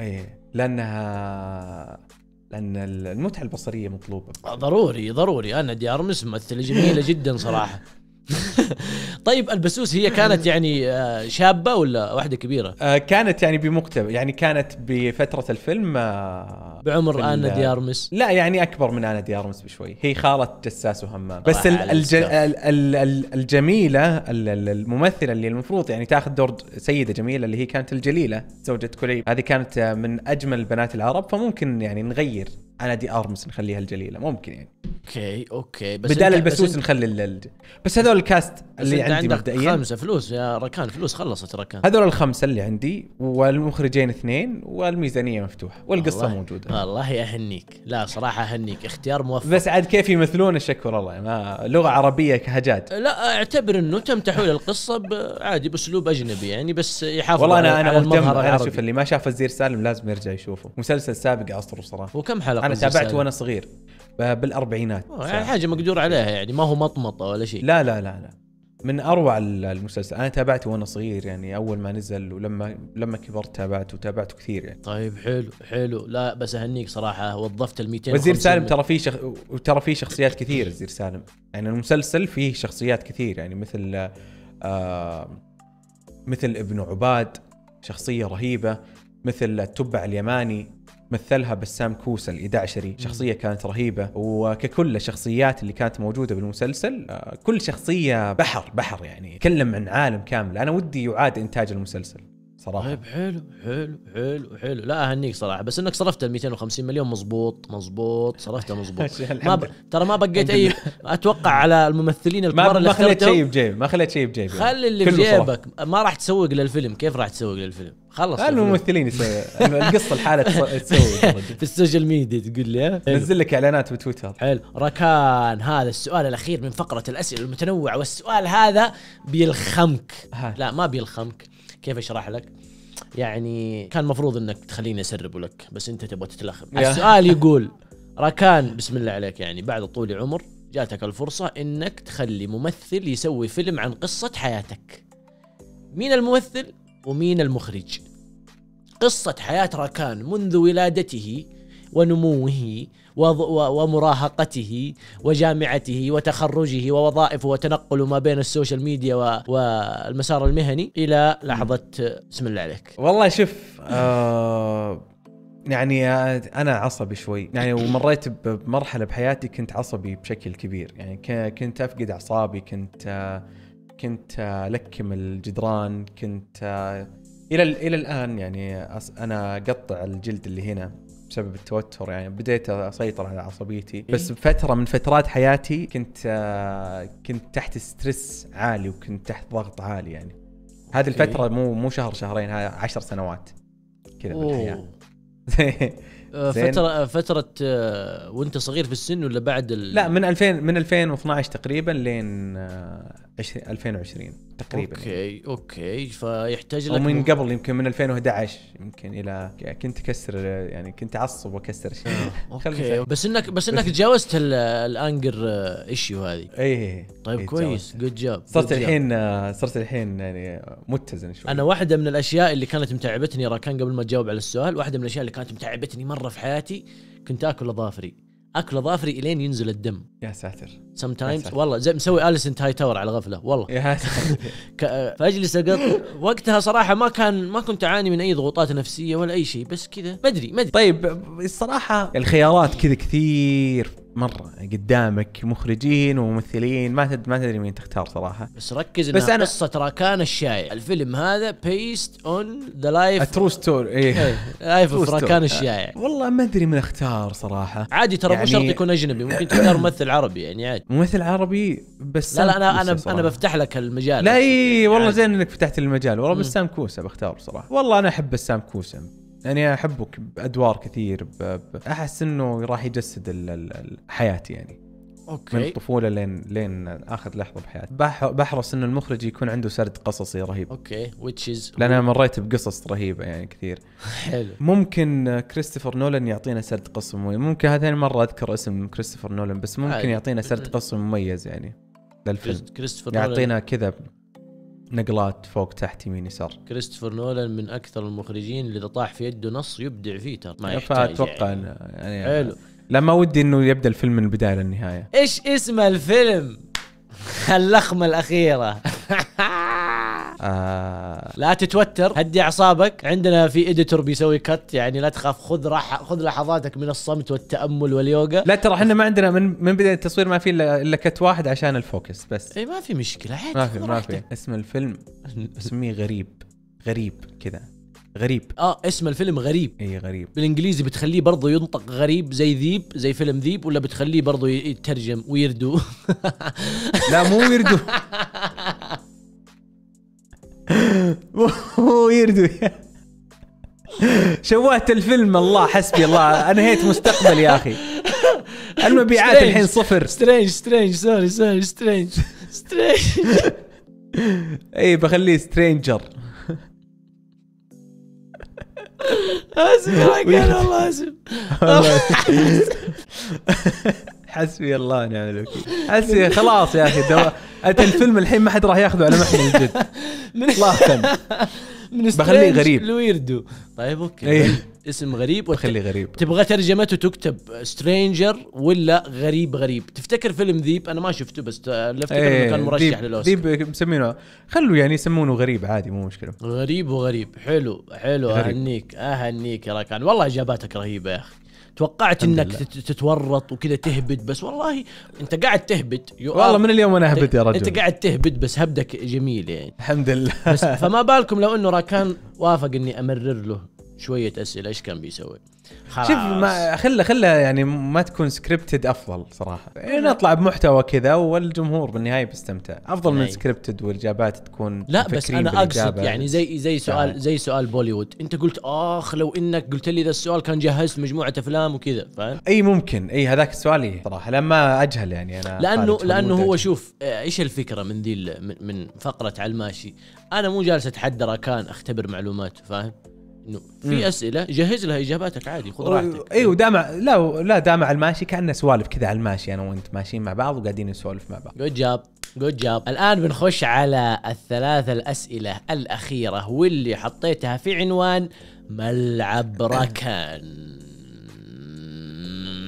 اي لانها لان المتعه البصريه مطلوبه ضروري ضروري انا دي ارمس ممثله جميله جدا صراحه طيب البسوس هي كانت يعني آه، شابه ولا واحده كبيره؟ آه، كانت يعني بمقتبل يعني كانت بفتره الفيلم آه، بعمر انا ديارمس لا يعني اكبر من انا ديارمس بشوي هي خاله جساس وهمام بس الج... الجميله الممثله اللي المفروض يعني تاخذ دور سيده جميله اللي هي كانت الجليله زوجة كليب هذه كانت من اجمل بنات العرب فممكن يعني نغير انا دي ارمس نخليها الجليله ممكن يعني اوكي اوكي بس بدال البسوس بس نخلي ال... بس هذول الكاست اللي عندي مبدئيا خمسه فلوس يا ركان فلوس خلصت ركان هذول الخمسه اللي عندي والمخرجين اثنين والميزانيه مفتوحه والقصه الله موجوده والله اهنيك لا صراحه اهنيك اختيار موفق بس عاد كيف يمثلون الشكر الله ما لغه عربيه كهجات لا اعتبر انه تم تحويل القصه عادي باسلوب اجنبي يعني بس يحافظ والله انا انا مهتم انا شوف اللي ما شاف الزير سالم لازم يرجع يشوفه مسلسل سابق عصره صراحه وكم حلقه انا تابعته وانا صغير بالاربعينات يعني حاجه مقدور عليها يعني ما هو مطمطه ولا شيء لا لا لا لا من اروع المسلسل انا تابعته وانا صغير يعني اول ما نزل ولما لما كبرت تابعته وتابعته كثير يعني طيب حلو حلو لا بس اهنيك صراحه وظفت ال 200 وزير سالم ترى فيه شخ... وترى فيه شخصيات كثير وزير سالم يعني المسلسل فيه شخصيات كثير يعني مثل آه مثل ابن عباد شخصيه رهيبه مثل التبع اليماني مثلها بسام كوسة الإدعشري شخصية كانت رهيبة وككل الشخصيات اللي كانت موجودة بالمسلسل آه، كل شخصية بحر بحر يعني تكلم عن عالم كامل أنا ودي يعاد إنتاج المسلسل صراحه طيب حلو حلو حلو حلو لا اهنيك صراحه بس انك صرفت ال 250 مليون مزبوط مزبوط صرفته مزبوط ما ب... ترى ما بقيت اي اتوقع على الممثلين الكبار اللي ما خليت شيء بجيبي ما خليت شيء بجيبي يعني. خلي اللي بجيبك ما راح تسوق للفيلم كيف راح تسوق للفيلم خلص الممثلين القصه الحالة تسوي في السوشيال ميديا تقول لي نزل لك اعلانات بتويتر حلو ركان هذا السؤال الاخير من فقره الاسئله المتنوعه والسؤال هذا بيلخمك لا ما بيلخمك كيف اشرح لك؟ يعني كان المفروض انك تخليني اسرب لك بس انت تبغى تتلخم السؤال يقول ركان بسم الله عليك يعني بعد طول عمر جاتك الفرصة انك تخلي ممثل يسوي فيلم عن قصة حياتك مين الممثل ومين المخرج قصة حياة ركان منذ ولادته ونموه ومراهقته وجامعته وتخرجه ووظائفه وتنقله ما بين السوشيال ميديا والمسار المهني الى لحظه بسم الله عليك والله شوف آه يعني انا عصبي شوي يعني ومريت بمرحله بحياتي كنت عصبي بشكل كبير يعني كنت افقد اعصابي كنت كنت الكم الجدران كنت الى الى الان يعني انا اقطع الجلد اللي هنا بسبب التوتر يعني بديت اسيطر على عصبيتي إيه. بس بفتره من فترات حياتي كنت كنت تحت ستريس عالي وكنت تحت ضغط عالي يعني هذه الفتره مو مو شهر شهرين هاي عشر سنوات كذا بالحياه آه، فترة آه، فترة آه، وانت صغير في السن ولا بعد ال... لا من 2000 من 2012 تقريبا لين 2020 تقريبا اوكي يعني. اوكي فيحتاج لك ومن قبل يمكن من 2011 يمكن الى كنت اكسر يعني كنت اعصب واكسر شيء آه، اوكي بس انك بس انك تجاوزت الانجر ايشيو آه، هذه اي إيه، إيه. طيب إيه كويس جود جاب صرت الحين آه، صرت الحين يعني متزن شوي انا واحده من الاشياء اللي كانت متعبتني راكان قبل ما تجاوب على السؤال واحده من الاشياء اللي كانت متعبتني مره في حياتي كنت اكل اظافري اكل ظافري الين ينزل الدم يا ساتر سم تايمز والله زي مسوي اليسن تاي تاور على غفله والله يا ساتر فاجلس اقط وقتها صراحه ما كان ما كنت اعاني من اي ضغوطات نفسيه ولا اي شيء بس كذا ما ادري ما ادري طيب الصراحه الخيارات كذا كثير مره قدامك مخرجين وممثلين ما تد ما تدري مين تختار صراحه بس ركز بس انا قصه راكان الشاي الفيلم هذا بيست اون ذا لايف ترو ستوري لايف اوف راكان الشاي آه، والله ما ادري من اختار صراحه عادي ترى يعني... مو شرط يكون اجنبي ممكن تختار ممثل عربي يعني عادي ممثل عربي بس لا لا انا انا صراحة. انا بفتح لك المجال لا اي والله زين انك فتحت المجال والله بسام كوسه بختار صراحه والله انا احب بسام كوسه يعني احبه بادوار كثير احس انه راح يجسد حياتي يعني اوكي من الطفوله لين لين اخر لحظه بحياتي بحرص انه المخرج يكون عنده سرد قصصي رهيب اوكي از لان انا مريت بقصص رهيبه يعني كثير حلو ممكن كريستوفر نولان يعطينا سرد قصص مميز ممكن هذه مره اذكر اسم كريستوفر نولان بس ممكن يعطينا سرد قصص مميز يعني للفيلم كريستوفر يعطينا كذا نقلات فوق تحت يمين يسار كريستوفر نولان من اكثر المخرجين اللي اذا طاح في يده نص يبدع فيه ترى ما يحتاج فاتوقع يعني. يعني حلو لا ما ودي انه يبدا الفيلم من البدايه للنهايه ايش اسم الفيلم اللخمه الاخيره لا تتوتر هدي اعصابك عندنا في اديتور بيسوي كت يعني لا تخاف خذ راح خذ لحظاتك من الصمت والتامل واليوغا لا ترى احنا ما عندنا من من بدايه التصوير ما في الا كت واحد عشان الفوكس بس اي ما في مشكله عادي ما في ما في اسم الفيلم اسميه غريب غريب كذا غريب اه اسم الفيلم غريب اي غريب بالانجليزي بتخليه برضه ينطق غريب زي ذيب زي فيلم ذيب ولا بتخليه برضه يترجم ويردو لا مو ويردو ويردوا شوهت الفيلم الله حسبي الله انهيت مستقبل يا اخي المبيعات الحين صفر سترينج سترينج سوري سوري سترينج سترينج اي بخليه سترينجر اسف قال والله اسف حسبي الله ونعم الوكيل حسبي خلاص يا اخي انت الفيلم الحين ما حد راح ياخذه على محمل الجد من الله من بخليه غريب لويردو طيب اوكي إيه. اسم غريب وت... بخليه غريب تبغى ترجمته تكتب سترينجر ولا غريب غريب تفتكر فيلم ذيب انا ما شفته بس لفت انه إيه. كان مرشح للاوسكار ذيب مسمينه خلوا يعني يسمونه غريب عادي مو مشكله غريب وغريب حلو حلو اهنيك اهنيك يا راكان والله اجاباتك رهيبه يا اخي توقعت انك تتورط وكذا تهبد بس والله انت قاعد تهبد والله من اليوم انا اهبد يا رجل انت قاعد تهبد بس هبدك جميل يعني الحمد لله بس فما بالكم لو انه راكان وافق اني امرر له شويه اسئله ايش كان بيسوي خلاص شوف ما خله خله يعني ما تكون سكريبتد افضل صراحه يعني نطلع بمحتوى كذا والجمهور بالنهايه بيستمتع افضل من سكريبتد إيه. والاجابات تكون لا بس انا اقصد يعني زي زي سؤال زي سؤال بوليوود انت قلت اخ لو انك قلت لي ذا السؤال كان جهزت مجموعه افلام وكذا فاهم اي ممكن اي هذاك السؤال صراحه لما اجهل يعني انا لانه لانه هو أجهل. شوف آه، ايش الفكره من ذي من فقره على الماشي انا مو جالس اتحدى راكان اختبر معلومات فاهم انه في اسئله جهز لها اجاباتك عادي خذ راحتك ايوه دام لا لا دام على الماشي كانه سوالف كذا على الماشي انا وانت ماشيين مع بعض وقاعدين نسولف مع بعض جود جاب جود جاب الان بنخش على الثلاث الاسئله الاخيره واللي حطيتها في عنوان ملعب ركان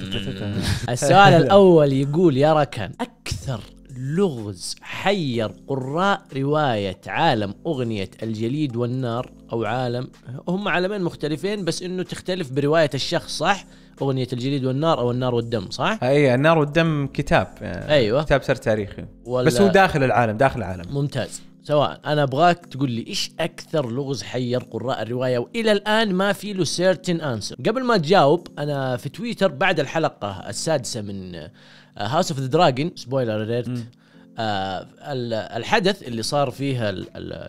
السؤال الاول يقول يا ركن اكثر لغز حير قراء رواية عالم أغنية الجليد والنار أو عالم هم عالمين مختلفين بس إنه تختلف برواية الشخص صح؟ أغنية الجليد والنار أو النار والدم صح؟ أي النار والدم كتاب يعني أيوه كتاب سر تاريخي ولا بس هو داخل العالم داخل العالم ممتاز سواء أنا أبغاك تقول لي إيش أكثر لغز حير قراء الرواية وإلى الآن ما في له سيرتن أنسر قبل ما تجاوب أنا في تويتر بعد الحلقة السادسة من هاوس اوف ذا دراجون سبويلر اليرت الحدث اللي صار فيه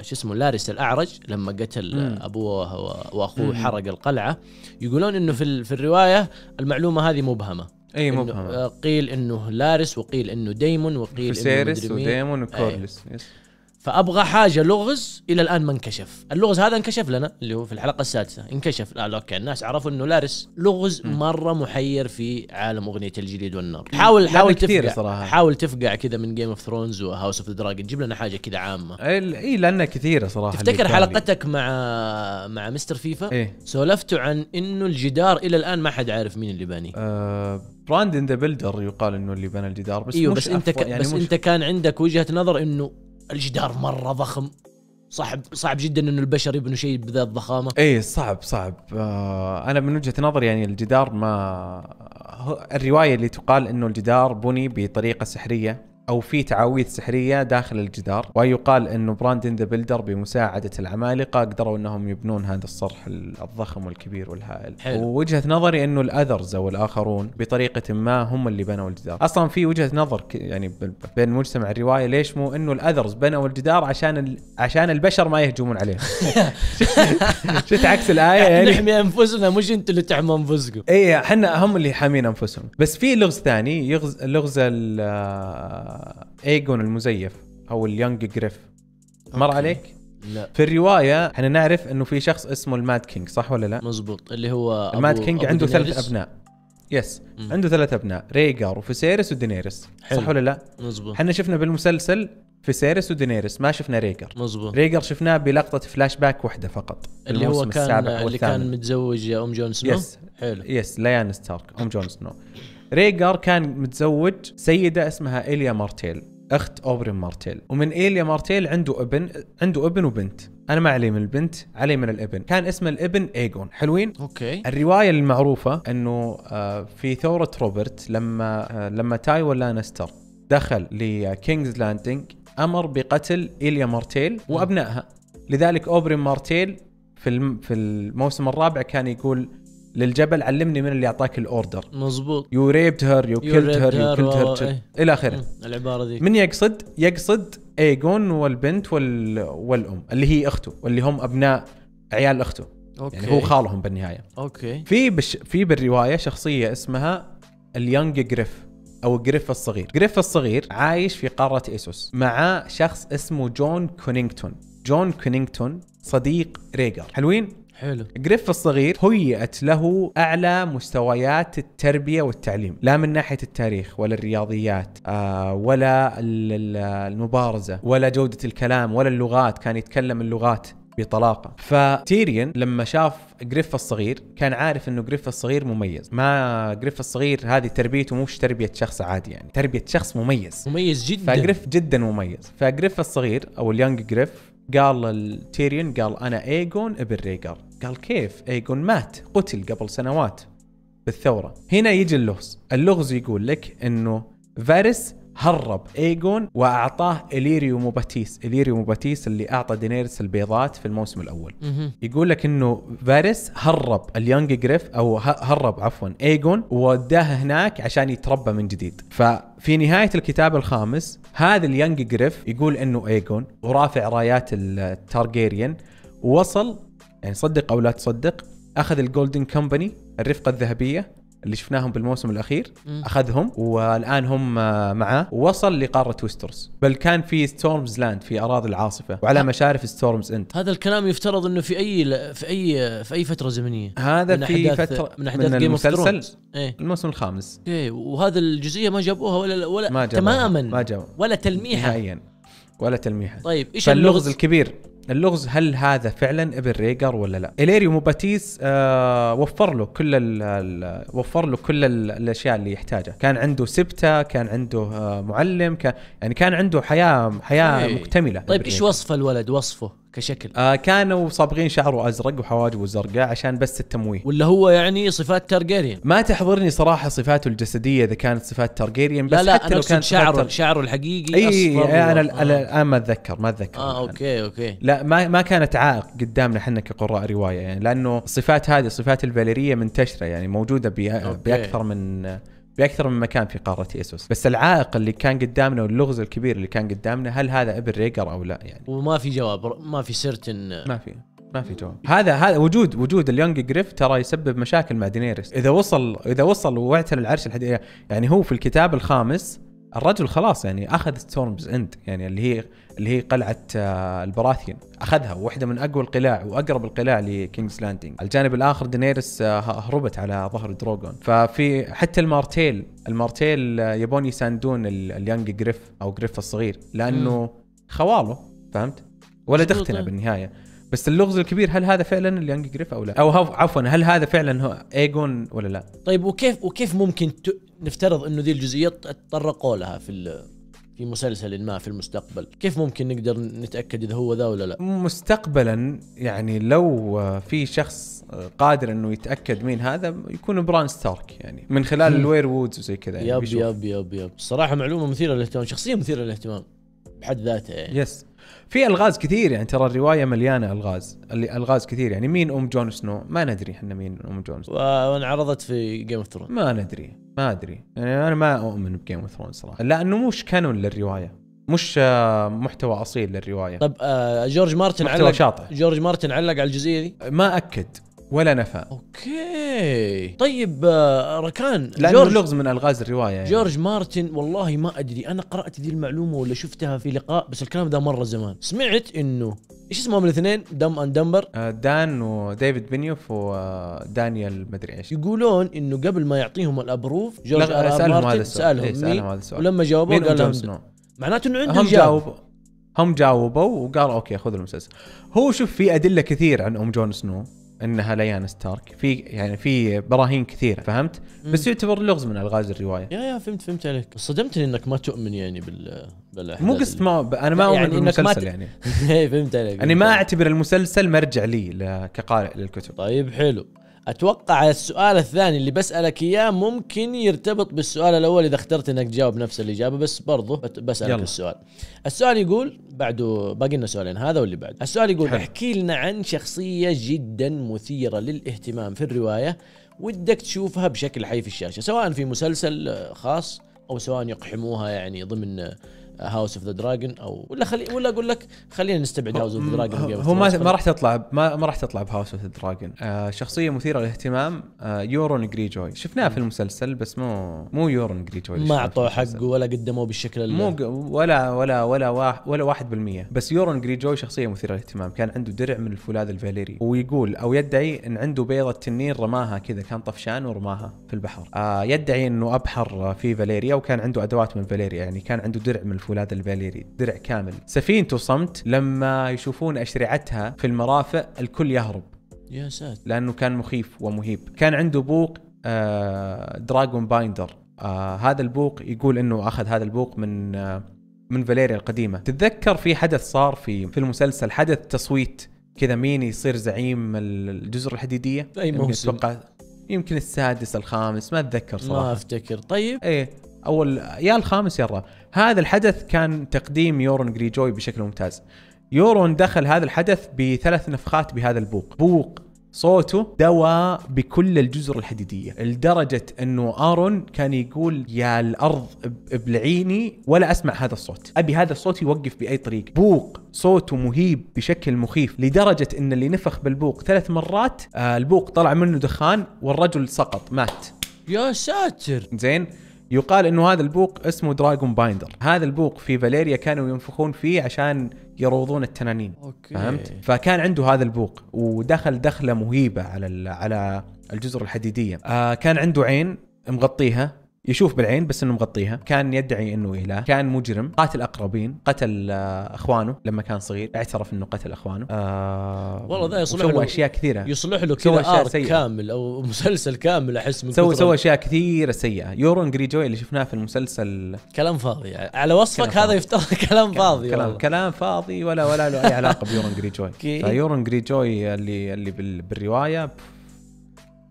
شو اسمه لارس الاعرج لما قتل مم. ابوه واخوه مم. حرق القلعه يقولون انه في في الروايه المعلومه هذه مبهمه اي مبهمة آه، قيل انه لارس وقيل انه ديمون وقيل انه ديمون وديمون وكورلس فابغى حاجه لغز الى الان ما انكشف اللغز هذا انكشف لنا اللي هو في الحلقه السادسه انكشف لا اوكي الناس عرفوا انه لارس لغز م. مره محير في عالم اغنيه الجليد والنار حاول حاول تفقع صراحة. حاول تفقع كذا من جيم اوف ثرونز وهاوس اوف دراجون جيب لنا حاجه كذا عامه اي إيه، لانها كثيره صراحه تفتكر حلقتك مع مع مستر فيفا إيه؟ سولفتوا عن انه الجدار الى الان ما حد عارف مين اللي بانيه أه براند ان ذا بيلدر يقال انه اللي بنى الجدار بس ايوه بس انت ك... يعني بس انت كان عندك وجهه نظر انه الجدار مره ضخم صعب صعب جدا انه البشر يبنوا شيء بذات الضخامه اي صعب صعب آه، انا من وجهه نظري يعني الجدار ما الروايه اللي تقال انه الجدار بني بطريقه سحريه او في تعاويذ سحريه داخل الجدار ويقال انه براندن ذا بلدر بمساعده العمالقه قدروا انهم يبنون هذا الصرح الضخم والكبير والهائل حلو. ووجهه نظري انه الاذرز او الاخرون بطريقه ما هم اللي بنوا الجدار اصلا في وجهه نظر يعني بين مجتمع الروايه ليش مو انه الاذرز بنوا الجدار عشان ال... عشان البشر ما يهجمون عليه شفت عكس الايه يعني نحمي انفسنا مش انت اللي تحمي انفسكم اي احنا هم اللي حامين انفسهم بس في لغز ثاني يغز لغز ال ايجون المزيف او اليونج جريف مر أوكي. عليك؟ لا في الروايه احنا نعرف انه في شخص اسمه الماد كينج صح ولا لا؟ مزبوط اللي هو الماد كينج أبو عنده ثلاث ابناء يس مم. عنده ثلاث ابناء ريجر وفيسيرس ودينيرس صح ولا لا؟ مزبوط احنا شفنا بالمسلسل فيسيرس ودينيرس ما شفنا ريجر مزبوط ريجر شفناه بلقطه فلاش باك واحده فقط اللي هو كان اللي كان متزوج يا ام جون سنو يس حلو يس ليان ستارك ام جون سنو ريجر كان متزوج سيدة اسمها إيليا مارتيل اخت اوبرين مارتيل ومن ايليا مارتيل عنده ابن عنده ابن وبنت انا ما علي من البنت علي من الابن كان اسم الابن ايجون حلوين اوكي الروايه المعروفه انه آه، في ثوره روبرت لما آه، لما تايوان لانستر دخل لكينجز لاندنج آه، امر بقتل ايليا مارتيل وابنائها لذلك اوبرين مارتيل في في الموسم الرابع كان يقول للجبل علمني من اللي اعطاك الاوردر مزبوط يو ريبت هير يو كيلت هير يو كيلت هير الى اخره العباره ذي من يقصد يقصد ايجون والبنت وال... والام اللي هي اخته واللي هم ابناء عيال اخته أوكي. يعني هو خالهم بالنهايه اوكي في بش... في بالروايه شخصيه اسمها اليونج جريف او جريف الصغير جريف الصغير عايش في قاره ايسوس مع شخص اسمه جون كونينغتون جون كونينغتون صديق ريجر حلوين حلو جريف الصغير هيئت له اعلى مستويات التربيه والتعليم لا من ناحيه التاريخ ولا الرياضيات آه، ولا المبارزه ولا جوده الكلام ولا اللغات كان يتكلم اللغات بطلاقه فتيريان لما شاف جريف الصغير كان عارف انه جريف الصغير مميز ما جريف الصغير هذه تربيته مش تربيه شخص عادي يعني تربيه شخص مميز مميز جدا فجريف جدا مميز فجريف الصغير او اليونج جريف قال التيريون قال انا ايجون ابن ريجر قال كيف ايجون مات قتل قبل سنوات بالثوره هنا يجي اللغز اللغز يقول لك انه فارس هرب ايجون واعطاه اليريو وباتيس، اليريو وباتيس اللي اعطى دينيرس البيضات في الموسم الاول. يقول لك انه فارس هرب اليانج جريف او هرب عفوا ايجون ووداه هناك عشان يتربى من جديد. ففي نهايه الكتاب الخامس هذا اليانج جريف يقول انه ايجون ورافع رايات التارجيريان ووصل يعني صدق او لا تصدق اخذ الجولدن كومباني الرفقه الذهبيه اللي شفناهم بالموسم الاخير م. اخذهم والان هم معاه ووصل لقاره ويسترس بل كان في ستورمز لاند في اراضي العاصفه وعلى مشارف ستورمز انت هذا الكلام يفترض انه في اي في اي في اي فتره زمنيه هذا في فتره من احداث من جيم المسلسل ايه؟ الموسم الخامس ايه وهذا الجزئيه ما جابوها ولا ولا ما جابوها. تماما ما جابوها. ولا تلميحه نهائيا ولا تلميحه طيب ايش اللغز الكبير اللغز هل هذا فعلا ابن ريجر ولا لا اليريو موباتيس آه وفر له كل الـ وفر له كل الاشياء اللي يحتاجها كان عنده سبته كان عنده آه معلم كان يعني كان عنده حياه حياه إيه. مكتمله طيب ايش وصف الولد وصفه كشكل آه كانوا صابغين شعره ازرق وحواجبه زرقاء عشان بس التمويه ولا هو يعني صفات تارجيريان ما تحضرني صراحه صفاته الجسديه اذا كانت صفات تارجيريان بس لا لا حتى أنا لو كان شعره تار... شعره الحقيقي اي إيه انا آه. الان آه. ما اتذكر ما اتذكر اه اوكي اوكي لا ما ما كانت عائق قدامنا احنا كقراء روايه يعني لأنه الصفات هذه صفات الفاليرية منتشرة يعني موجودة بأكثر من باكثر من مكان في قاره ايسوس بس العائق اللي كان قدامنا واللغز الكبير اللي كان قدامنا هل هذا ابن ريجر او لا يعني وما في جواب ما في سيرتن ما في ما في جواب هذا هذا وجود وجود اليونج جريف ترى يسبب مشاكل مع دينيريس اذا وصل اذا وصل واعتل العرش الحديقه يعني هو في الكتاب الخامس الرجل خلاص يعني اخذ ستورمز اند يعني اللي هي اللي هي قلعه آه، البراثيون اخذها واحده من اقوى القلاع واقرب القلاع لكينجز لاندنج الجانب الاخر دينيرس آه، هربت على ظهر دروغون ففي حتى المارتيل المارتيل آه، يبون يساندون اليانج جريف او جريف الصغير لانه خواله فهمت ولا دختنا بالنهايه بس اللغز الكبير هل هذا فعلا اليانج جريف او لا او عفوا هل هذا فعلا هو ايجون ولا لا طيب وكيف وكيف ممكن ت... نفترض انه ذي الجزئيه تطرقوا لها في في مسلسل ما في المستقبل كيف ممكن نقدر نتاكد اذا هو ذا ولا لا مستقبلا يعني لو في شخص قادر انه يتاكد مين هذا يكون بران ستارك يعني من خلال الوير وودز وزي كذا يعني يب, يب يب يب يب صراحه معلومه مثيره للاهتمام شخصيه مثيره للاهتمام بحد ذاتها يعني يس في الغاز كثير يعني ترى الروايه مليانه الغاز اللي الغاز كثير يعني مين ام جون سنو ما ندري احنا مين ام جون سنو وانعرضت في جيم اوف ثرونز ما ندري ما ادري يعني انا ما اؤمن بجيم اوف ثرونز صراحه لانه مش كانون للروايه مش آه، محتوى اصيل للروايه طب آه، جورج مارتن علق شاطئ. جورج مارتن علق على الجزئيه دي ما اكد ولا نفى اوكي طيب آه، ركان لانه جورج لغز من الغاز الروايه يعني. جورج مارتن والله ما ادري انا قرات ذي المعلومه ولا شفتها في لقاء بس الكلام ده مره زمان سمعت انه ايش اسمهم الاثنين دم اند دمبر آه، دان وديفيد بنيوف ودانيال آه، مدري ايش يقولون انه قبل ما يعطيهم الابروف جورج لغ... سالهم هذا السؤال سالهم, إيه، سألهم هذا السؤال ولما جاوبوا قال لهم معناته انه عندهم هم جاوبوا هم جاوبوا وقالوا اوكي خذوا المسلسل هو شوف في ادله كثير عن ام جون سنو انها ليان ستارك في يعني في براهين كثيره فهمت مم. بس يعتبر لغز من الغاز الروايه يا يا فهمت فهمت عليك صدمتني انك ما تؤمن يعني بال مو قصة ما انا ما اؤمن يعني بالمسلسل ما ت... يعني إيه، فهمت عليك اني ما اعتبر المسلسل مرجع لي كقارئ للكتب طيب حلو اتوقع السؤال الثاني اللي بسالك اياه ممكن يرتبط بالسؤال الاول اذا اخترت انك تجاوب نفس الاجابه بس برضه بسالك يلا. السؤال. السؤال يقول بعده باقي لنا سؤالين هذا واللي بعده. السؤال يقول حل. احكي لنا عن شخصيه جدا مثيره للاهتمام في الروايه ودك تشوفها بشكل حي في الشاشه سواء في مسلسل خاص او سواء يقحموها يعني ضمن هاوس اوف ذا دراجون او ولا خلي ولا اقول لك خلينا نستبعد هاوس اوف ذا دراجون هو ما, ما راح تطلع ما, ما راح تطلع بهاوس اوف ذا دراجون شخصيه مثيره للاهتمام آه، يورون جري جوي شفناه في المسلسل بس مو مو يورون جري جوي ما اعطوه حقه ولا قدموه بالشكل اللي مو ولا ولا ولا واحد ولا واحد بالمية بس يورون جري جوي شخصيه مثيره للاهتمام كان عنده درع من الفولاذ الفاليري ويقول او يدعي ان عنده بيضه تنين رماها كذا كان طفشان ورماها في البحر آه، يدعي انه ابحر في فاليريا وكان عنده ادوات من فاليريا يعني كان عنده درع من الفولاذ الفاليري درع كامل سفينته صمت لما يشوفون أشرعتها في المرافق الكل يهرب يا ساتر لأنه كان مخيف ومهيب كان عنده بوق آه دراجون بايندر آه هذا البوق يقول انه اخذ هذا البوق من آه من فاليريا القديمه تتذكر في حدث صار في في المسلسل حدث تصويت كذا مين يصير زعيم الجزر الحديديه اي موسم اتوقع يمكن السادس الخامس ما اتذكر صراحه ما افتكر طيب ايه اول يا الخامس يا الرابع هذا الحدث كان تقديم يورون جريجوي بشكل ممتاز يورون دخل هذا الحدث بثلاث نفخات بهذا البوق بوق صوته دوى بكل الجزر الحديدية لدرجة أنه آرون كان يقول يا الأرض ابلعيني ولا أسمع هذا الصوت أبي هذا الصوت يوقف بأي طريق بوق صوته مهيب بشكل مخيف لدرجة أن اللي نفخ بالبوق ثلاث مرات آه، البوق طلع منه دخان والرجل سقط مات يا ساتر زين يقال انه هذا البوق اسمه دراجون بايندر هذا البوق في فاليريا كانوا ينفخون فيه عشان يروضون التنانين أوكي. فهمت فكان عنده هذا البوق ودخل دخله مهيبه على على الجزر الحديديه آه كان عنده عين مغطيها يشوف بالعين بس انه مغطيها كان يدعي انه اله كان مجرم قاتل اقربين قتل آه، اخوانه لما كان صغير اعترف انه قتل اخوانه آه والله ذا يصلح له اشياء كثيره يصلح له كذا ارك كامل او مسلسل كامل احس من سوى سوى اشياء كثيره سيئه يورون جريجوي اللي شفناه في المسلسل كلام فاضي يعني. على وصفك هذا يفترض كلام فاضي كلام والله. كلام فاضي ولا ولا له اي علاقه بيورون جريجوي فيورون جريجوي اللي اللي بالروايه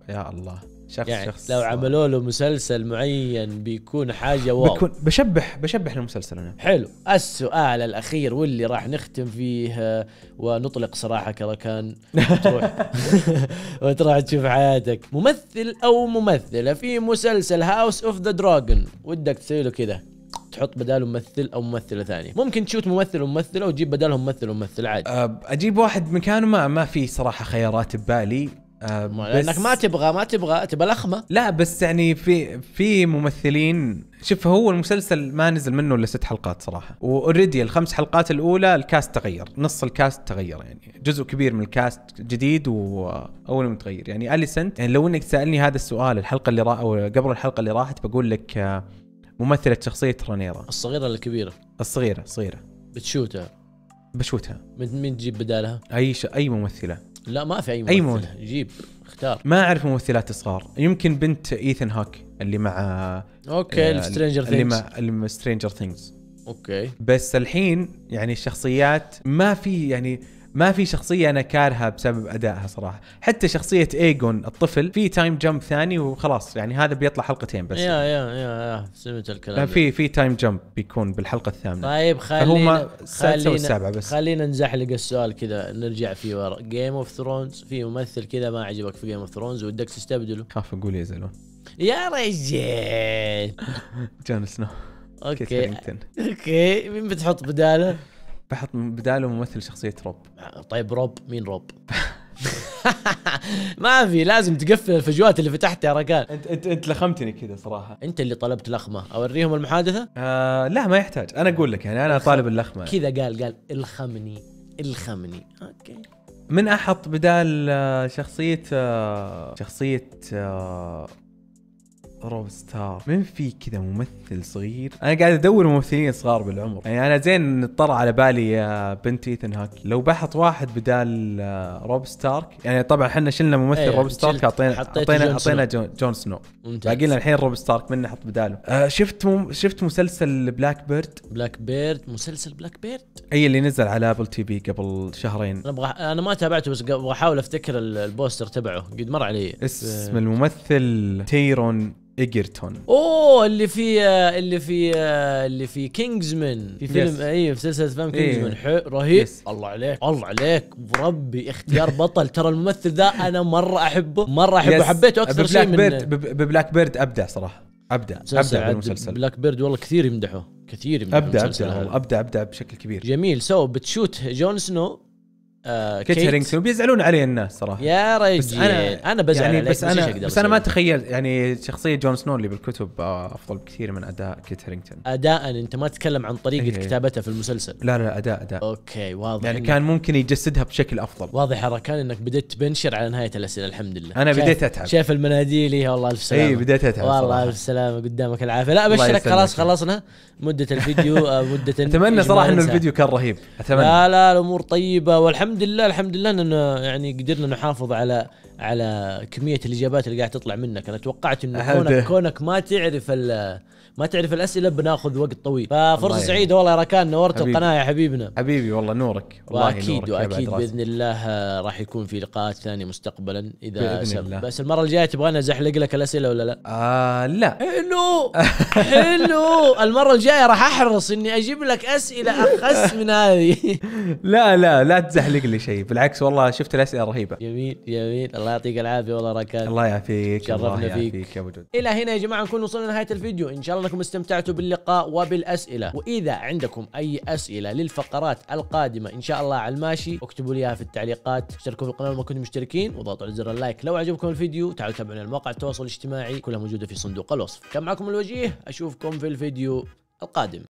يا الله شخص يعني شخص لو عملوا له مسلسل معين بيكون حاجه واو بكون بشبح بشبح المسلسل انا حلو السؤال الاخير واللي راح نختم فيه ونطلق صراحه ركان وتروح وتروح تشوف حياتك ممثل او ممثله في مسلسل هاوس اوف ذا دراجون ودك تسوي له كذا تحط بداله ممثل او ممثله ثانيه ممكن تشوت ممثل وممثله وتجيب بدالهم ممثل وممثل عادي اجيب واحد مكانه ما ما في صراحه خيارات ببالي آه لانك ما تبغى ما تبغى تبغى لخمه لا بس يعني في في ممثلين شوف هو المسلسل ما نزل منه الا ست حلقات صراحه واوريدي الخمس حلقات الاولى الكاست تغير نص الكاست تغير يعني جزء كبير من الكاست جديد واول متغير يعني اليسنت يعني لو انك سالني هذا السؤال الحلقه اللي را... او قبل الحلقه اللي راحت بقول لك آه، ممثله شخصيه رانيرا الصغيره ولا الكبيره؟ الصغيره الصغيره بتشوتها بشوتها من مين تجيب بدالها؟ اي ش... اي ممثله لا ما في اي ممثل, أي مول. جيب اختار ما اعرف ممثلات صغار يمكن بنت ايثن هاك اللي مع اوكي آه، اللي سترينجر ثينجز اللي مع اللي مع سترينجر ثينجز اوكي بس الحين يعني الشخصيات ما في يعني ما في شخصيه انا كارهه بسبب ادائها صراحه حتى شخصيه ايجون الطفل في تايم جمب ثاني وخلاص يعني هذا بيطلع حلقتين بس يا يا يا, سمعت الكلام في في تايم جمب بيكون بالحلقه الثامنه طيب خلينا السادسه والسابعه بس خلينا نزحلق السؤال كذا نرجع فيه ورا جيم اوف ثرونز في ممثل كذا ما عجبك في جيم اوف ثرونز ودك تستبدله خاف اقول زلمه يا رجال جون سنو اوكي اوكي مين بتحط بداله؟ بحط بداله ممثل شخصيه روب طيب روب مين روب؟ ما في لازم تقفل الفجوات اللي فتحتها يا رجال انت انت انت لخمتني كذا صراحه انت اللي طلبت لخمه اوريهم المحادثه آه لا ما يحتاج انا اقول لك يعني انا طالب اللخمه كذا قال قال الخمني الخمني اوكي من احط بدال آه، شخصيه آه، شخصيه آه، روب ستار من في كذا ممثل صغير انا قاعد ادور ممثلين صغار بالعمر يعني انا زين نطر على بالي بنت ايثن هاك لو بحط واحد بدال آه، روب ستارك يعني طبعا احنا شلنا ممثل أيه روب ستارك اعطينا اعطينا اعطينا جون, سنو باقي لنا الحين روب ستارك من نحط بداله آه شفت مم شفت مسلسل بلاك بيرد بلاك بيرد مسلسل بلاك بيرد اي اللي نزل على ابل تي في قبل شهرين انا ابغى انا ما تابعته بس بحاول احاول افتكر البوستر تبعه قد مر علي اسم آه. الممثل تيرون ايجرتون اوه اللي في اللي في اللي في كينجزمان في فيلم yes. اي في سلسله فيلم إيه. كينجزمان إيه. رهيب yes. الله عليك الله عليك وربي اختيار بطل ترى الممثل ذا انا مره احبه مره احبه yes. حبيته اكثر شيء من بيرد ببلاك بيرد ابدع صراحه ابدع ابدع بالمسلسل بلاك بيرد والله كثير يمدحه كثير يمدحه ابدع ابدع ابدع ابدع بشكل كبير جميل سو بتشوت جون سنو آه، كيت, كيت وبيزعلون بيزعلون علي الناس صراحه يا رجل بس انا انا بزعل يعني عليك بس, بس انا بس, بس انا ما تخيل يعني شخصيه جون سنو اللي بالكتب آه، افضل بكثير من اداء كيت هارينجتون اداء انت ما تتكلم عن طريقه إيه. كتابتها في المسلسل لا لا اداء اداء اوكي واضح يعني كان ممكن يجسدها بشكل افضل واضح يا ركان انك بديت تبنشر على نهايه الاسئله الحمد لله انا بديت اتعب شايف المناديل يا إيه، والله الف إيه، سلامه اي بديت اتعب والله الف سلامه قدامك العافيه لا ابشرك خلاص خلصنا مده الفيديو آه، مده اتمنى صراحه انه الفيديو كان رهيب اتمنى لا لا الامور طيبه والحمد الحمد لله الحمد لله اننا يعني قدرنا نحافظ على على كميه الاجابات اللي قاعد تطلع منك انا توقعت انه كونك, كونك ما تعرف ما تعرف الاسئله بناخذ وقت طويل ففرصه سعيده والله يا ركان نورت حبيبي. القناه يا حبيبنا حبيبي والله نورك والله واكيد نورك واكيد باذن الله آه، راح يكون في لقاءات ثانيه مستقبلا اذا سم. الله. بس المره الجايه تبغانا ازحلق لك الاسئله ولا لا؟ آه لا حلو حلو المره الجايه راح احرص اني اجيب لك اسئله اخس من هذه لا لا لا تزحلق لي شيء بالعكس والله شفت الاسئله رهيبه جميل جميل الله الله يعطيك العافيه والله ركان الله يعافيك شرفنا فيك يا وجود الى هنا يا جماعه نكون وصلنا لنهايه الفيديو ان شاء الله انكم استمتعتوا باللقاء وبالاسئله واذا عندكم اي اسئله للفقرات القادمه ان شاء الله على الماشي اكتبوا لي اياها في التعليقات اشتركوا في القناه لو ما كنتم مشتركين وضغطوا على زر اللايك لو عجبكم الفيديو تعالوا تابعونا المواقع التواصل الاجتماعي كلها موجوده في صندوق الوصف كان معكم الوجيه اشوفكم في الفيديو القادم